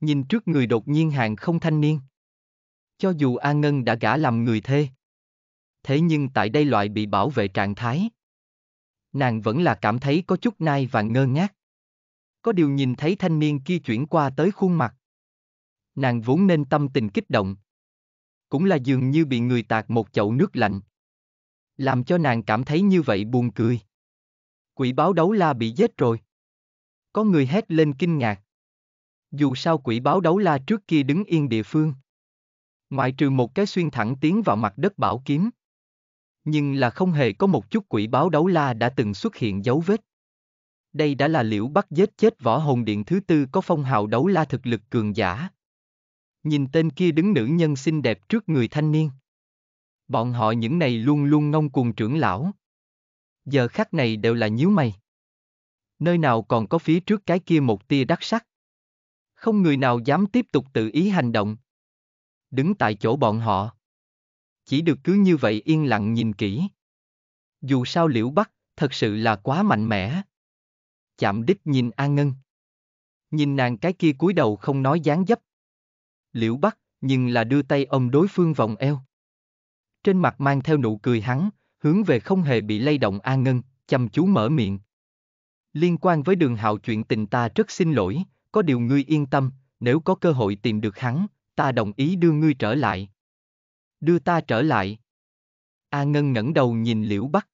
Nhìn trước người đột nhiên hàng không thanh niên. Cho dù A Ngân đã gả làm người thê. Thế nhưng tại đây loại bị bảo vệ trạng thái nàng vẫn là cảm thấy có chút nai và ngơ ngác. Có điều nhìn thấy thanh niên kia chuyển qua tới khuôn mặt. Nàng vốn nên tâm tình kích động. Cũng là dường như bị người tạt một chậu nước lạnh. Làm cho nàng cảm thấy như vậy buồn cười. Quỷ báo đấu la bị giết rồi. Có người hét lên kinh ngạc. Dù sao quỷ báo đấu la trước kia đứng yên địa phương. Ngoại trừ một cái xuyên thẳng tiến vào mặt đất bảo kiếm nhưng là không hề có một chút quỷ báo đấu la đã từng xuất hiện dấu vết. Đây đã là liễu bắt giết chết võ hồn điện thứ tư có phong hào đấu la thực lực cường giả. Nhìn tên kia đứng nữ nhân xinh đẹp trước người thanh niên. Bọn họ những này luôn luôn ngông cuồng trưởng lão. Giờ khắc này đều là nhíu mày. Nơi nào còn có phía trước cái kia một tia đắc sắc. Không người nào dám tiếp tục tự ý hành động. Đứng tại chỗ bọn họ chỉ được cứ như vậy yên lặng nhìn kỹ. Dù sao liễu bắc, thật sự là quá mạnh mẽ. Chạm đích nhìn An Ngân. Nhìn nàng cái kia cúi đầu không nói dáng dấp. Liễu bắc, nhưng là đưa tay ông đối phương vòng eo. Trên mặt mang theo nụ cười hắn, hướng về không hề bị lay động An Ngân, chăm chú mở miệng. Liên quan với đường hạo chuyện tình ta rất xin lỗi, có điều ngươi yên tâm, nếu có cơ hội tìm được hắn, ta đồng ý đưa ngươi trở lại đưa ta trở lại. A Ngân ngẩng đầu nhìn Liễu Bắc.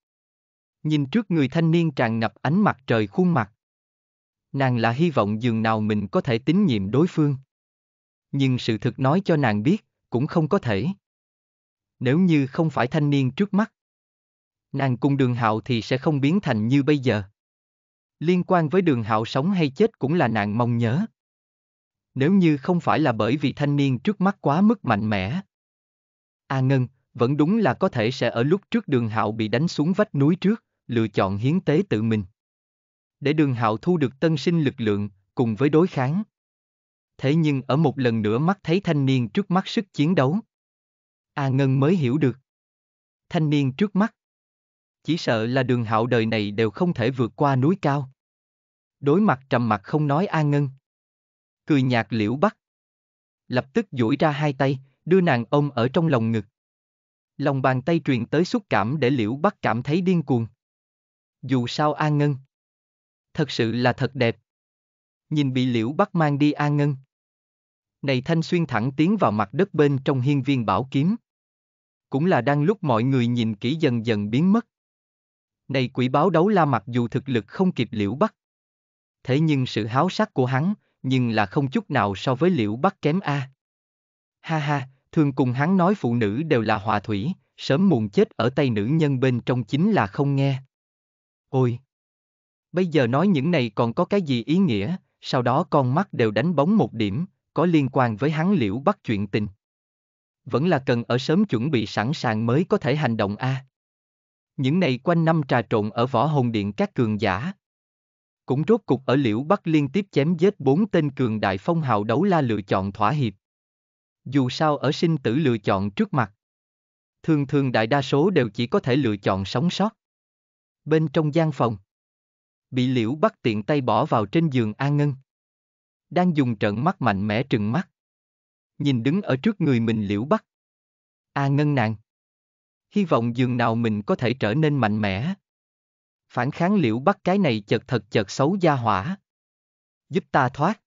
Nhìn trước người thanh niên tràn ngập ánh mặt trời khuôn mặt. Nàng là hy vọng dường nào mình có thể tín nhiệm đối phương. Nhưng sự thực nói cho nàng biết, cũng không có thể. Nếu như không phải thanh niên trước mắt, nàng cùng đường hạo thì sẽ không biến thành như bây giờ. Liên quan với đường hạo sống hay chết cũng là nàng mong nhớ. Nếu như không phải là bởi vì thanh niên trước mắt quá mức mạnh mẽ, A Ngân, vẫn đúng là có thể sẽ ở lúc trước đường hạo bị đánh xuống vách núi trước, lựa chọn hiến tế tự mình. Để đường hạo thu được tân sinh lực lượng, cùng với đối kháng. Thế nhưng ở một lần nữa mắt thấy thanh niên trước mắt sức chiến đấu. A Ngân mới hiểu được. Thanh niên trước mắt. Chỉ sợ là đường hạo đời này đều không thể vượt qua núi cao. Đối mặt trầm mặt không nói A Ngân. Cười nhạt liễu bắt. Lập tức duỗi ra hai tay, đưa nàng ông ở trong lòng ngực. Lòng bàn tay truyền tới xúc cảm để liễu bắt cảm thấy điên cuồng. Dù sao An Ngân. Thật sự là thật đẹp. Nhìn bị liễu bắt mang đi An Ngân. Này thanh xuyên thẳng tiến vào mặt đất bên trong hiên viên bảo kiếm. Cũng là đang lúc mọi người nhìn kỹ dần dần biến mất. Này quỷ báo đấu la mặc dù thực lực không kịp liễu bắt. Thế nhưng sự háo sắc của hắn, nhưng là không chút nào so với liễu bắt kém A. À. Ha ha, thường cùng hắn nói phụ nữ đều là hòa thủy, sớm muộn chết ở tay nữ nhân bên trong chính là không nghe. Ôi! Bây giờ nói những này còn có cái gì ý nghĩa, sau đó con mắt đều đánh bóng một điểm, có liên quan với hắn liễu bắt chuyện tình. Vẫn là cần ở sớm chuẩn bị sẵn sàng mới có thể hành động a. À. Những này quanh năm trà trộn ở võ hồn điện các cường giả. Cũng rốt cục ở liễu bắt liên tiếp chém giết bốn tên cường đại phong hào đấu la lựa chọn thỏa hiệp dù sao ở sinh tử lựa chọn trước mặt. Thường thường đại đa số đều chỉ có thể lựa chọn sống sót. Bên trong gian phòng, bị liễu bắt tiện tay bỏ vào trên giường An Ngân. Đang dùng trận mắt mạnh mẽ trừng mắt. Nhìn đứng ở trước người mình liễu bắt. A Ngân nàng. Hy vọng giường nào mình có thể trở nên mạnh mẽ. Phản kháng liễu bắt cái này chật thật chật xấu gia hỏa. Giúp ta thoát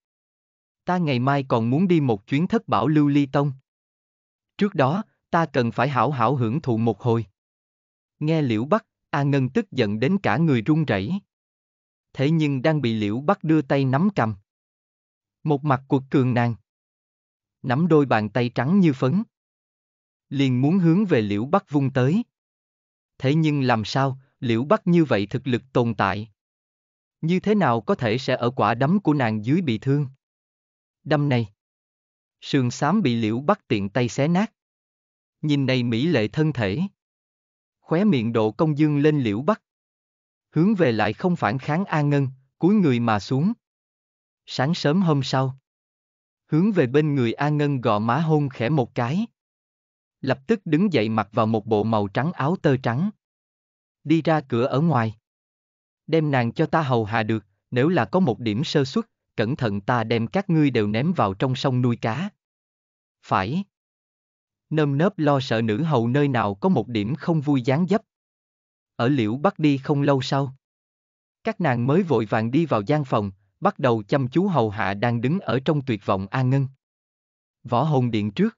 ta ngày mai còn muốn đi một chuyến thất bảo lưu ly tông. Trước đó, ta cần phải hảo hảo hưởng thụ một hồi. Nghe Liễu Bắc, A Ngân tức giận đến cả người run rẩy. Thế nhưng đang bị Liễu Bắc đưa tay nắm cầm. Một mặt cuộc cường nàng. Nắm đôi bàn tay trắng như phấn. Liền muốn hướng về Liễu Bắc vung tới. Thế nhưng làm sao, Liễu Bắc như vậy thực lực tồn tại. Như thế nào có thể sẽ ở quả đấm của nàng dưới bị thương? đâm này. Sườn xám bị liễu bắt tiện tay xé nát. Nhìn này mỹ lệ thân thể. Khóe miệng độ công dương lên liễu bắt. Hướng về lại không phản kháng A Ngân, cúi người mà xuống. Sáng sớm hôm sau. Hướng về bên người A Ngân gò má hôn khẽ một cái. Lập tức đứng dậy mặc vào một bộ màu trắng áo tơ trắng. Đi ra cửa ở ngoài. Đem nàng cho ta hầu hạ được, nếu là có một điểm sơ xuất, cẩn thận ta đem các ngươi đều ném vào trong sông nuôi cá. Phải. Nơm nớp lo sợ nữ hầu nơi nào có một điểm không vui dáng dấp. Ở liễu bắt đi không lâu sau. Các nàng mới vội vàng đi vào gian phòng, bắt đầu chăm chú hầu hạ đang đứng ở trong tuyệt vọng an Ngân. Võ hồn điện trước.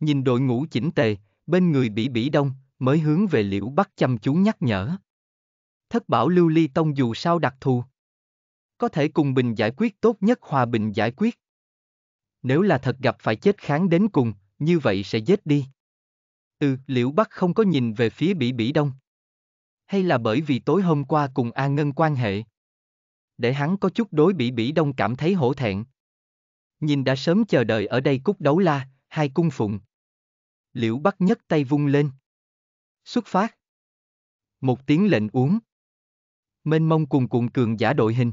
Nhìn đội ngũ chỉnh tề, bên người bị bỉ đông, mới hướng về liễu bắt chăm chú nhắc nhở. Thất bảo lưu ly tông dù sao đặc thù có thể cùng bình giải quyết tốt nhất hòa bình giải quyết. Nếu là thật gặp phải chết kháng đến cùng, như vậy sẽ chết đi. Ừ, liễu Bắc không có nhìn về phía Bỉ Bỉ Đông. Hay là bởi vì tối hôm qua cùng A Ngân quan hệ. Để hắn có chút đối Bỉ Bỉ Đông cảm thấy hổ thẹn. Nhìn đã sớm chờ đợi ở đây cúc đấu la, hai cung phụng. Liễu Bắc nhấc tay vung lên. Xuất phát. Một tiếng lệnh uống. Mênh mông cùng cuộn cường giả đội hình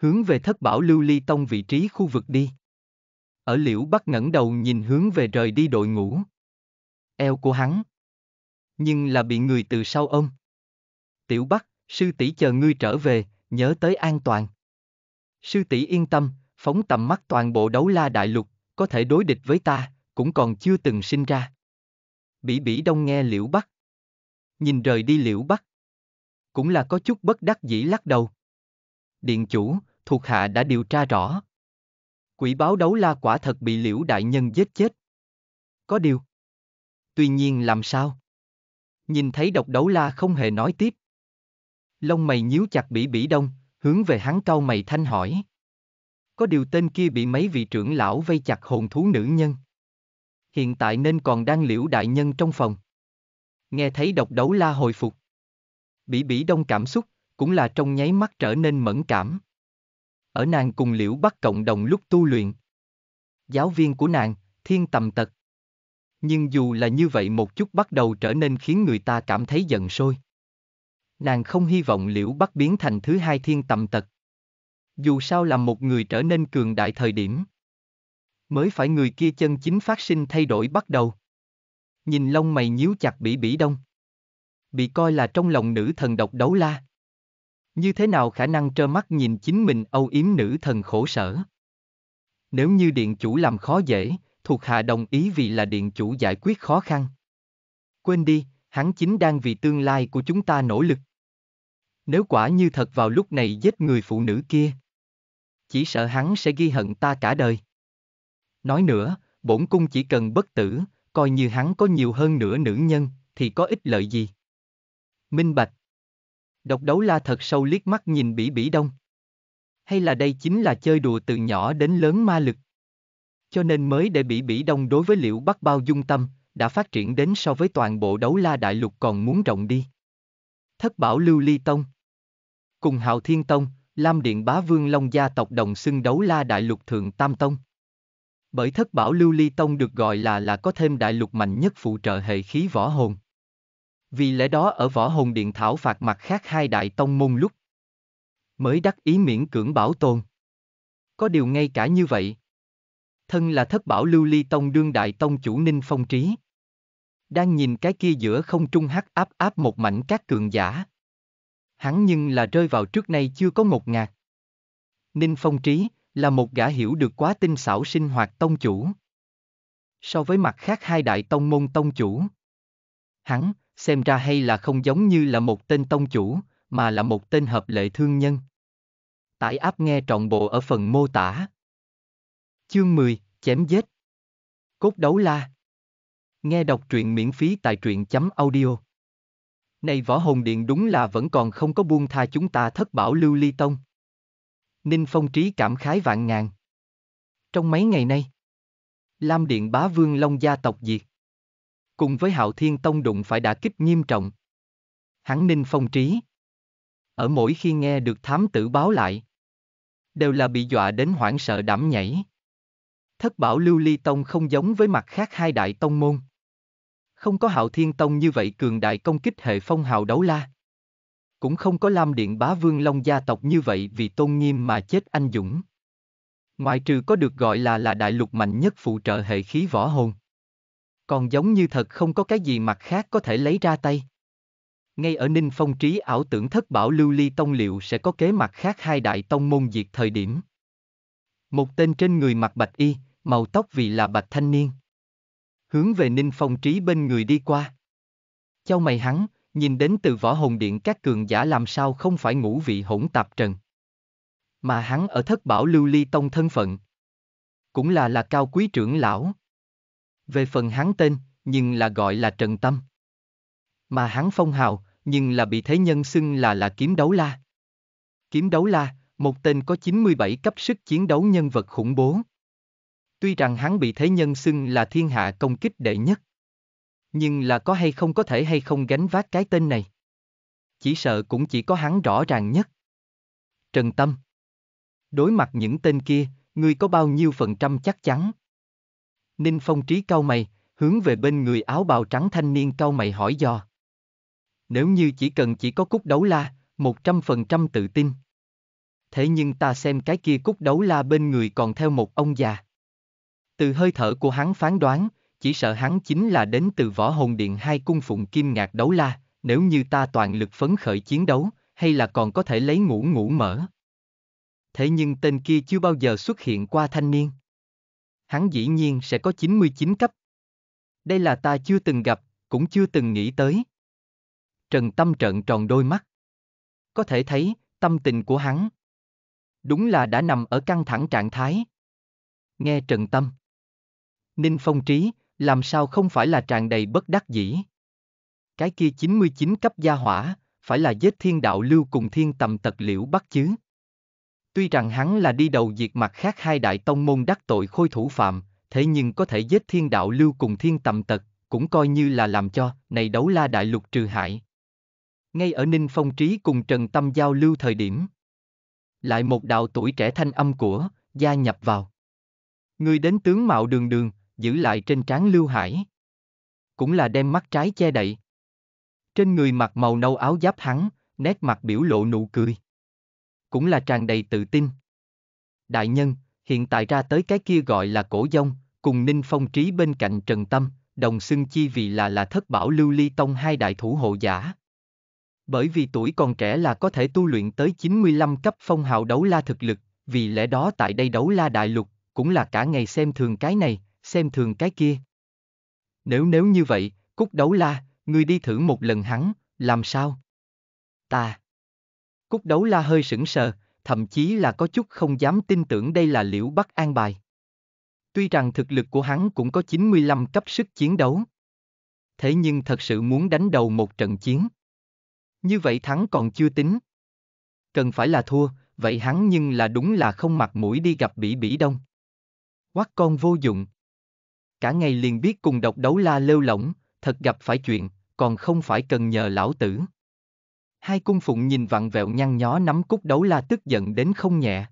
hướng về thất bảo lưu ly tông vị trí khu vực đi. Ở liễu bắt ngẩng đầu nhìn hướng về rời đi đội ngũ. Eo của hắn. Nhưng là bị người từ sau ôm. Tiểu Bắc, sư tỷ chờ ngươi trở về, nhớ tới an toàn. Sư tỷ yên tâm, phóng tầm mắt toàn bộ đấu la đại lục, có thể đối địch với ta, cũng còn chưa từng sinh ra. Bỉ bỉ đông nghe liễu bắt Nhìn rời đi liễu bắt Cũng là có chút bất đắc dĩ lắc đầu. Điện chủ, thuộc hạ đã điều tra rõ. Quỷ báo đấu la quả thật bị liễu đại nhân giết chết. Có điều. Tuy nhiên làm sao? Nhìn thấy độc đấu la không hề nói tiếp. Lông mày nhíu chặt bỉ bỉ đông, hướng về hắn cau mày thanh hỏi. Có điều tên kia bị mấy vị trưởng lão vây chặt hồn thú nữ nhân. Hiện tại nên còn đang liễu đại nhân trong phòng. Nghe thấy độc đấu la hồi phục. Bỉ bỉ đông cảm xúc, cũng là trong nháy mắt trở nên mẫn cảm ở nàng cùng liễu bắt cộng đồng lúc tu luyện. Giáo viên của nàng, thiên tầm tật. Nhưng dù là như vậy một chút bắt đầu trở nên khiến người ta cảm thấy giận sôi. Nàng không hy vọng liễu bắt biến thành thứ hai thiên tầm tật. Dù sao làm một người trở nên cường đại thời điểm. Mới phải người kia chân chính phát sinh thay đổi bắt đầu. Nhìn lông mày nhíu chặt bỉ bỉ đông. Bị coi là trong lòng nữ thần độc đấu la. Như thế nào khả năng trơ mắt nhìn chính mình âu yếm nữ thần khổ sở? Nếu như điện chủ làm khó dễ, thuộc hạ đồng ý vì là điện chủ giải quyết khó khăn. Quên đi, hắn chính đang vì tương lai của chúng ta nỗ lực. Nếu quả như thật vào lúc này giết người phụ nữ kia, chỉ sợ hắn sẽ ghi hận ta cả đời. Nói nữa, bổn cung chỉ cần bất tử, coi như hắn có nhiều hơn nửa nữ nhân, thì có ích lợi gì? Minh Bạch, Độc đấu la thật sâu liếc mắt nhìn bỉ bỉ đông. Hay là đây chính là chơi đùa từ nhỏ đến lớn ma lực. Cho nên mới để bỉ bỉ đông đối với liệu bắt bao dung tâm, đã phát triển đến so với toàn bộ đấu la đại lục còn muốn rộng đi. Thất bảo lưu ly tông. Cùng hạo thiên tông, Lam Điện Bá Vương Long gia tộc đồng xưng đấu la đại lục thượng Tam Tông. Bởi thất bảo Lưu Ly Tông được gọi là là có thêm đại lục mạnh nhất phụ trợ hệ khí võ hồn. Vì lẽ đó ở Võ Hồn Điện thảo phạt mặt khác hai đại tông môn lúc mới đắc ý miễn cưỡng bảo tồn. Có điều ngay cả như vậy. Thân là thất bảo lưu ly tông đương đại tông chủ ninh phong trí. Đang nhìn cái kia giữa không trung hắc áp áp một mảnh các cường giả. Hắn nhưng là rơi vào trước nay chưa có ngột ngạt. Ninh phong trí là một gã hiểu được quá tinh xảo sinh hoạt tông chủ. So với mặt khác hai đại tông môn tông chủ. Hắn xem ra hay là không giống như là một tên tông chủ, mà là một tên hợp lệ thương nhân. Tải áp nghe trọn bộ ở phần mô tả. Chương 10, chém giết. Cốt đấu la. Nghe đọc truyện miễn phí tại truyện chấm audio. Này võ hồn điện đúng là vẫn còn không có buông tha chúng ta thất bảo lưu ly tông. Ninh Phong Trí cảm khái vạn ngàn. Trong mấy ngày nay, Lam Điện Bá Vương Long gia tộc diệt cùng với Hạo Thiên Tông đụng phải đã kích nghiêm trọng. Hắn ninh phong trí. Ở mỗi khi nghe được thám tử báo lại, đều là bị dọa đến hoảng sợ đảm nhảy. Thất bảo lưu ly tông không giống với mặt khác hai đại tông môn. Không có hạo thiên tông như vậy cường đại công kích hệ phong hào đấu la. Cũng không có lam điện bá vương long gia tộc như vậy vì tôn nghiêm mà chết anh dũng. Ngoại trừ có được gọi là là đại lục mạnh nhất phụ trợ hệ khí võ hồn còn giống như thật không có cái gì mặt khác có thể lấy ra tay. Ngay ở Ninh Phong trí ảo tưởng thất bảo lưu ly tông liệu sẽ có kế mặt khác hai đại tông môn diệt thời điểm. Một tên trên người mặc bạch y, màu tóc vì là bạch thanh niên. Hướng về Ninh Phong trí bên người đi qua. Châu mày hắn, nhìn đến từ võ hồn điện các cường giả làm sao không phải ngũ vị hỗn tạp trần. Mà hắn ở thất bảo lưu ly tông thân phận. Cũng là là cao quý trưởng lão, về phần hắn tên, nhưng là gọi là Trần Tâm. Mà hắn phong hào, nhưng là bị thế nhân xưng là là Kiếm Đấu La. Kiếm Đấu La, một tên có 97 cấp sức chiến đấu nhân vật khủng bố. Tuy rằng hắn bị thế nhân xưng là thiên hạ công kích đệ nhất. Nhưng là có hay không có thể hay không gánh vác cái tên này. Chỉ sợ cũng chỉ có hắn rõ ràng nhất. Trần Tâm Đối mặt những tên kia, ngươi có bao nhiêu phần trăm chắc chắn? Ninh Phong Trí cau mày, hướng về bên người áo bào trắng thanh niên cau mày hỏi do. Nếu như chỉ cần chỉ có cúc đấu la, một trăm phần trăm tự tin. Thế nhưng ta xem cái kia cúc đấu la bên người còn theo một ông già. Từ hơi thở của hắn phán đoán, chỉ sợ hắn chính là đến từ võ hồn điện hai cung phụng kim ngạc đấu la, nếu như ta toàn lực phấn khởi chiến đấu, hay là còn có thể lấy ngủ ngủ mở. Thế nhưng tên kia chưa bao giờ xuất hiện qua thanh niên hắn dĩ nhiên sẽ có 99 cấp. Đây là ta chưa từng gặp, cũng chưa từng nghĩ tới. Trần Tâm trợn tròn đôi mắt. Có thể thấy, tâm tình của hắn. Đúng là đã nằm ở căng thẳng trạng thái. Nghe Trần Tâm. Ninh Phong Trí, làm sao không phải là tràn đầy bất đắc dĩ. Cái kia 99 cấp gia hỏa, phải là giết thiên đạo lưu cùng thiên tầm tật liễu bắt chứ. Tuy rằng hắn là đi đầu diệt mặt khác hai đại tông môn đắc tội khôi thủ phạm, thế nhưng có thể giết thiên đạo lưu cùng thiên tầm tật, cũng coi như là làm cho, này đấu la đại lục trừ hại. Ngay ở Ninh Phong Trí cùng Trần Tâm giao lưu thời điểm. Lại một đạo tuổi trẻ thanh âm của, gia nhập vào. Người đến tướng mạo đường đường, giữ lại trên trán lưu hải. Cũng là đem mắt trái che đậy. Trên người mặc màu nâu áo giáp hắn, nét mặt biểu lộ nụ cười cũng là tràn đầy tự tin. Đại nhân, hiện tại ra tới cái kia gọi là cổ dông, cùng Ninh Phong Trí bên cạnh Trần Tâm, đồng xưng chi vì là là thất bảo lưu ly tông hai đại thủ hộ giả. Bởi vì tuổi còn trẻ là có thể tu luyện tới 95 cấp phong hào đấu la thực lực, vì lẽ đó tại đây đấu la đại lục, cũng là cả ngày xem thường cái này, xem thường cái kia. Nếu nếu như vậy, cúc đấu la, ngươi đi thử một lần hắn, làm sao? Ta. Cúc đấu la hơi sững sờ, thậm chí là có chút không dám tin tưởng đây là liễu Bắc an bài. Tuy rằng thực lực của hắn cũng có 95 cấp sức chiến đấu. Thế nhưng thật sự muốn đánh đầu một trận chiến. Như vậy thắng còn chưa tính. Cần phải là thua, vậy hắn nhưng là đúng là không mặt mũi đi gặp bỉ bỉ đông. Quát con vô dụng. Cả ngày liền biết cùng độc đấu la lêu lỏng, thật gặp phải chuyện, còn không phải cần nhờ lão tử. Hai cung phụng nhìn vặn vẹo nhăn nhó nắm cúc đấu la tức giận đến không nhẹ.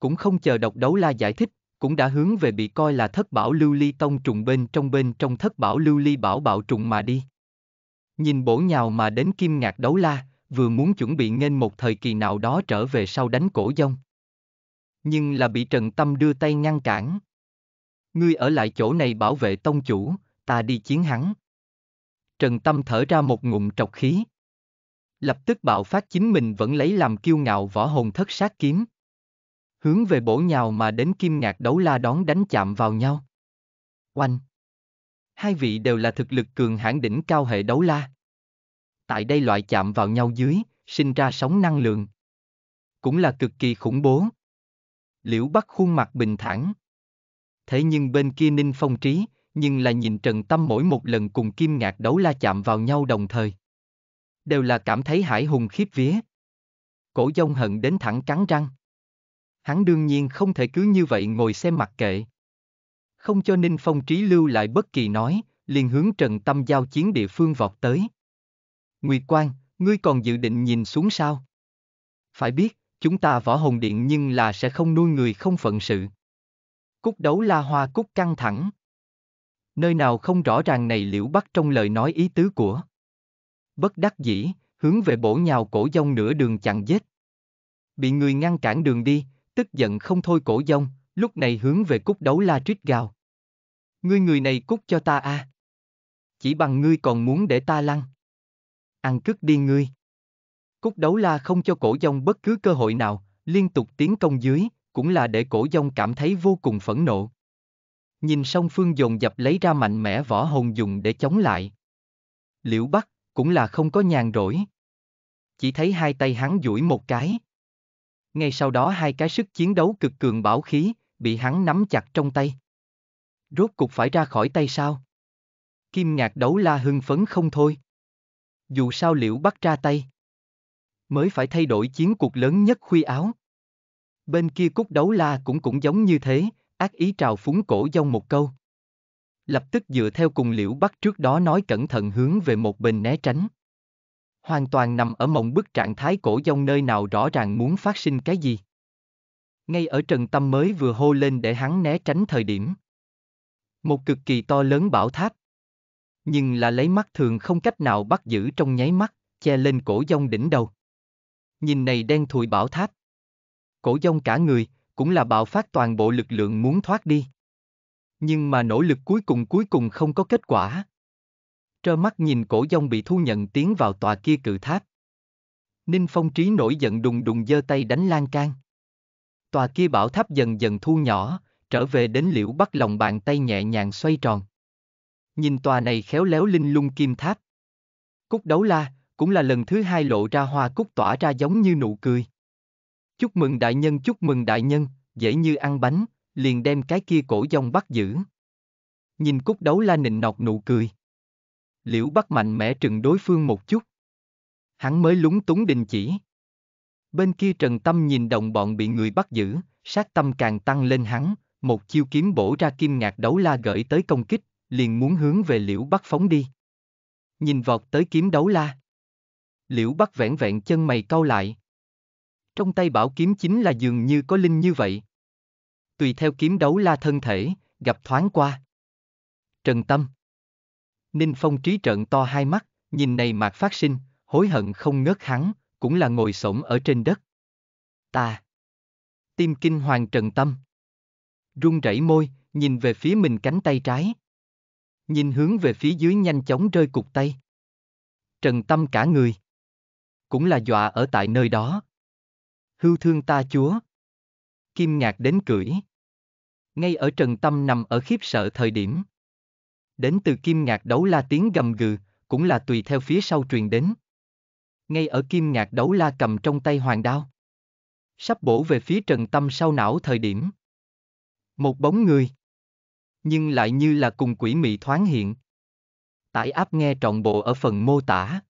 Cũng không chờ độc đấu la giải thích, cũng đã hướng về bị coi là thất bảo lưu ly tông trùng bên trong bên trong thất bảo lưu ly bảo bạo trùng mà đi. Nhìn bổ nhào mà đến kim ngạc đấu la, vừa muốn chuẩn bị nghênh một thời kỳ nào đó trở về sau đánh cổ dông. Nhưng là bị Trần Tâm đưa tay ngăn cản. Ngươi ở lại chỗ này bảo vệ tông chủ, ta đi chiến hắn. Trần Tâm thở ra một ngụm trọc khí, lập tức bạo phát chính mình vẫn lấy làm kiêu ngạo võ hồn thất sát kiếm. Hướng về bổ nhào mà đến kim ngạc đấu la đón đánh chạm vào nhau. Oanh! Hai vị đều là thực lực cường hãn đỉnh cao hệ đấu la. Tại đây loại chạm vào nhau dưới, sinh ra sóng năng lượng. Cũng là cực kỳ khủng bố. Liễu Bắc khuôn mặt bình thản. Thế nhưng bên kia Ninh Phong Trí, nhưng là nhìn Trần Tâm mỗi một lần cùng Kim Ngạc đấu la chạm vào nhau đồng thời đều là cảm thấy hải hùng khiếp vía. Cổ dông hận đến thẳng cắn răng. Hắn đương nhiên không thể cứ như vậy ngồi xem mặc kệ. Không cho Ninh Phong trí lưu lại bất kỳ nói, liền hướng Trần Tâm giao chiến địa phương vọt tới. Nguyệt Quang, ngươi còn dự định nhìn xuống sao? Phải biết, chúng ta võ hồn điện nhưng là sẽ không nuôi người không phận sự. Cúc đấu la hoa cúc căng thẳng. Nơi nào không rõ ràng này liễu bắt trong lời nói ý tứ của bất đắc dĩ, hướng về bổ nhào cổ dông nửa đường chặn giết. Bị người ngăn cản đường đi, tức giận không thôi cổ dông, lúc này hướng về cúc đấu la trích gào. Ngươi người này cút cho ta a. À. Chỉ bằng ngươi còn muốn để ta lăn. Ăn cứt đi ngươi. Cúc đấu la không cho cổ dông bất cứ cơ hội nào, liên tục tiến công dưới, cũng là để cổ dông cảm thấy vô cùng phẫn nộ. Nhìn song phương dồn dập lấy ra mạnh mẽ võ hồn dùng để chống lại. Liễu Bắc, cũng là không có nhàn rỗi. Chỉ thấy hai tay hắn duỗi một cái. Ngay sau đó hai cái sức chiến đấu cực cường bảo khí, bị hắn nắm chặt trong tay. Rốt cục phải ra khỏi tay sao? Kim ngạc đấu la hưng phấn không thôi. Dù sao liễu bắt ra tay. Mới phải thay đổi chiến cuộc lớn nhất khuy áo. Bên kia cúc đấu la cũng cũng giống như thế, ác ý trào phúng cổ dông một câu lập tức dựa theo cùng liễu bắc trước đó nói cẩn thận hướng về một bên né tránh. Hoàn toàn nằm ở mộng bức trạng thái cổ dông nơi nào rõ ràng muốn phát sinh cái gì. Ngay ở Trần Tâm mới vừa hô lên để hắn né tránh thời điểm. Một cực kỳ to lớn bảo tháp. Nhưng là lấy mắt thường không cách nào bắt giữ trong nháy mắt, che lên cổ dông đỉnh đầu. Nhìn này đen thùi bảo tháp. Cổ dông cả người, cũng là bạo phát toàn bộ lực lượng muốn thoát đi. Nhưng mà nỗ lực cuối cùng cuối cùng không có kết quả. Trơ mắt nhìn cổ dông bị thu nhận tiến vào tòa kia cự tháp. Ninh Phong Trí nổi giận đùng đùng giơ tay đánh lan can. Tòa kia bảo tháp dần dần thu nhỏ, trở về đến liễu bắt lòng bàn tay nhẹ nhàng xoay tròn. Nhìn tòa này khéo léo linh lung kim tháp. Cúc đấu la, cũng là lần thứ hai lộ ra hoa cúc tỏa ra giống như nụ cười. Chúc mừng đại nhân, chúc mừng đại nhân, dễ như ăn bánh, liền đem cái kia cổ dông bắt giữ. Nhìn cúc đấu la nịnh nọt nụ cười. Liễu bắt mạnh mẽ trừng đối phương một chút. Hắn mới lúng túng đình chỉ. Bên kia trần tâm nhìn đồng bọn bị người bắt giữ, sát tâm càng tăng lên hắn, một chiêu kiếm bổ ra kim ngạc đấu la gửi tới công kích, liền muốn hướng về liễu bắt phóng đi. Nhìn vọt tới kiếm đấu la. Liễu bắt vẻn vẹn chân mày cau lại. Trong tay bảo kiếm chính là dường như có linh như vậy, tùy theo kiếm đấu la thân thể, gặp thoáng qua. Trần Tâm Ninh Phong trí trận to hai mắt, nhìn này mạc phát sinh, hối hận không ngớt hắn, cũng là ngồi xổm ở trên đất. Ta Tim kinh hoàng Trần Tâm Run rẩy môi, nhìn về phía mình cánh tay trái. Nhìn hướng về phía dưới nhanh chóng rơi cục tay. Trần Tâm cả người. Cũng là dọa ở tại nơi đó. Hưu thương ta chúa. Kim ngạc đến cưỡi ngay ở Trần Tâm nằm ở khiếp sợ thời điểm. Đến từ kim ngạc đấu la tiếng gầm gừ, cũng là tùy theo phía sau truyền đến. Ngay ở kim ngạc đấu la cầm trong tay hoàng đao. Sắp bổ về phía Trần Tâm sau não thời điểm. Một bóng người. Nhưng lại như là cùng quỷ mị thoáng hiện. Tải áp nghe trọn bộ ở phần mô tả.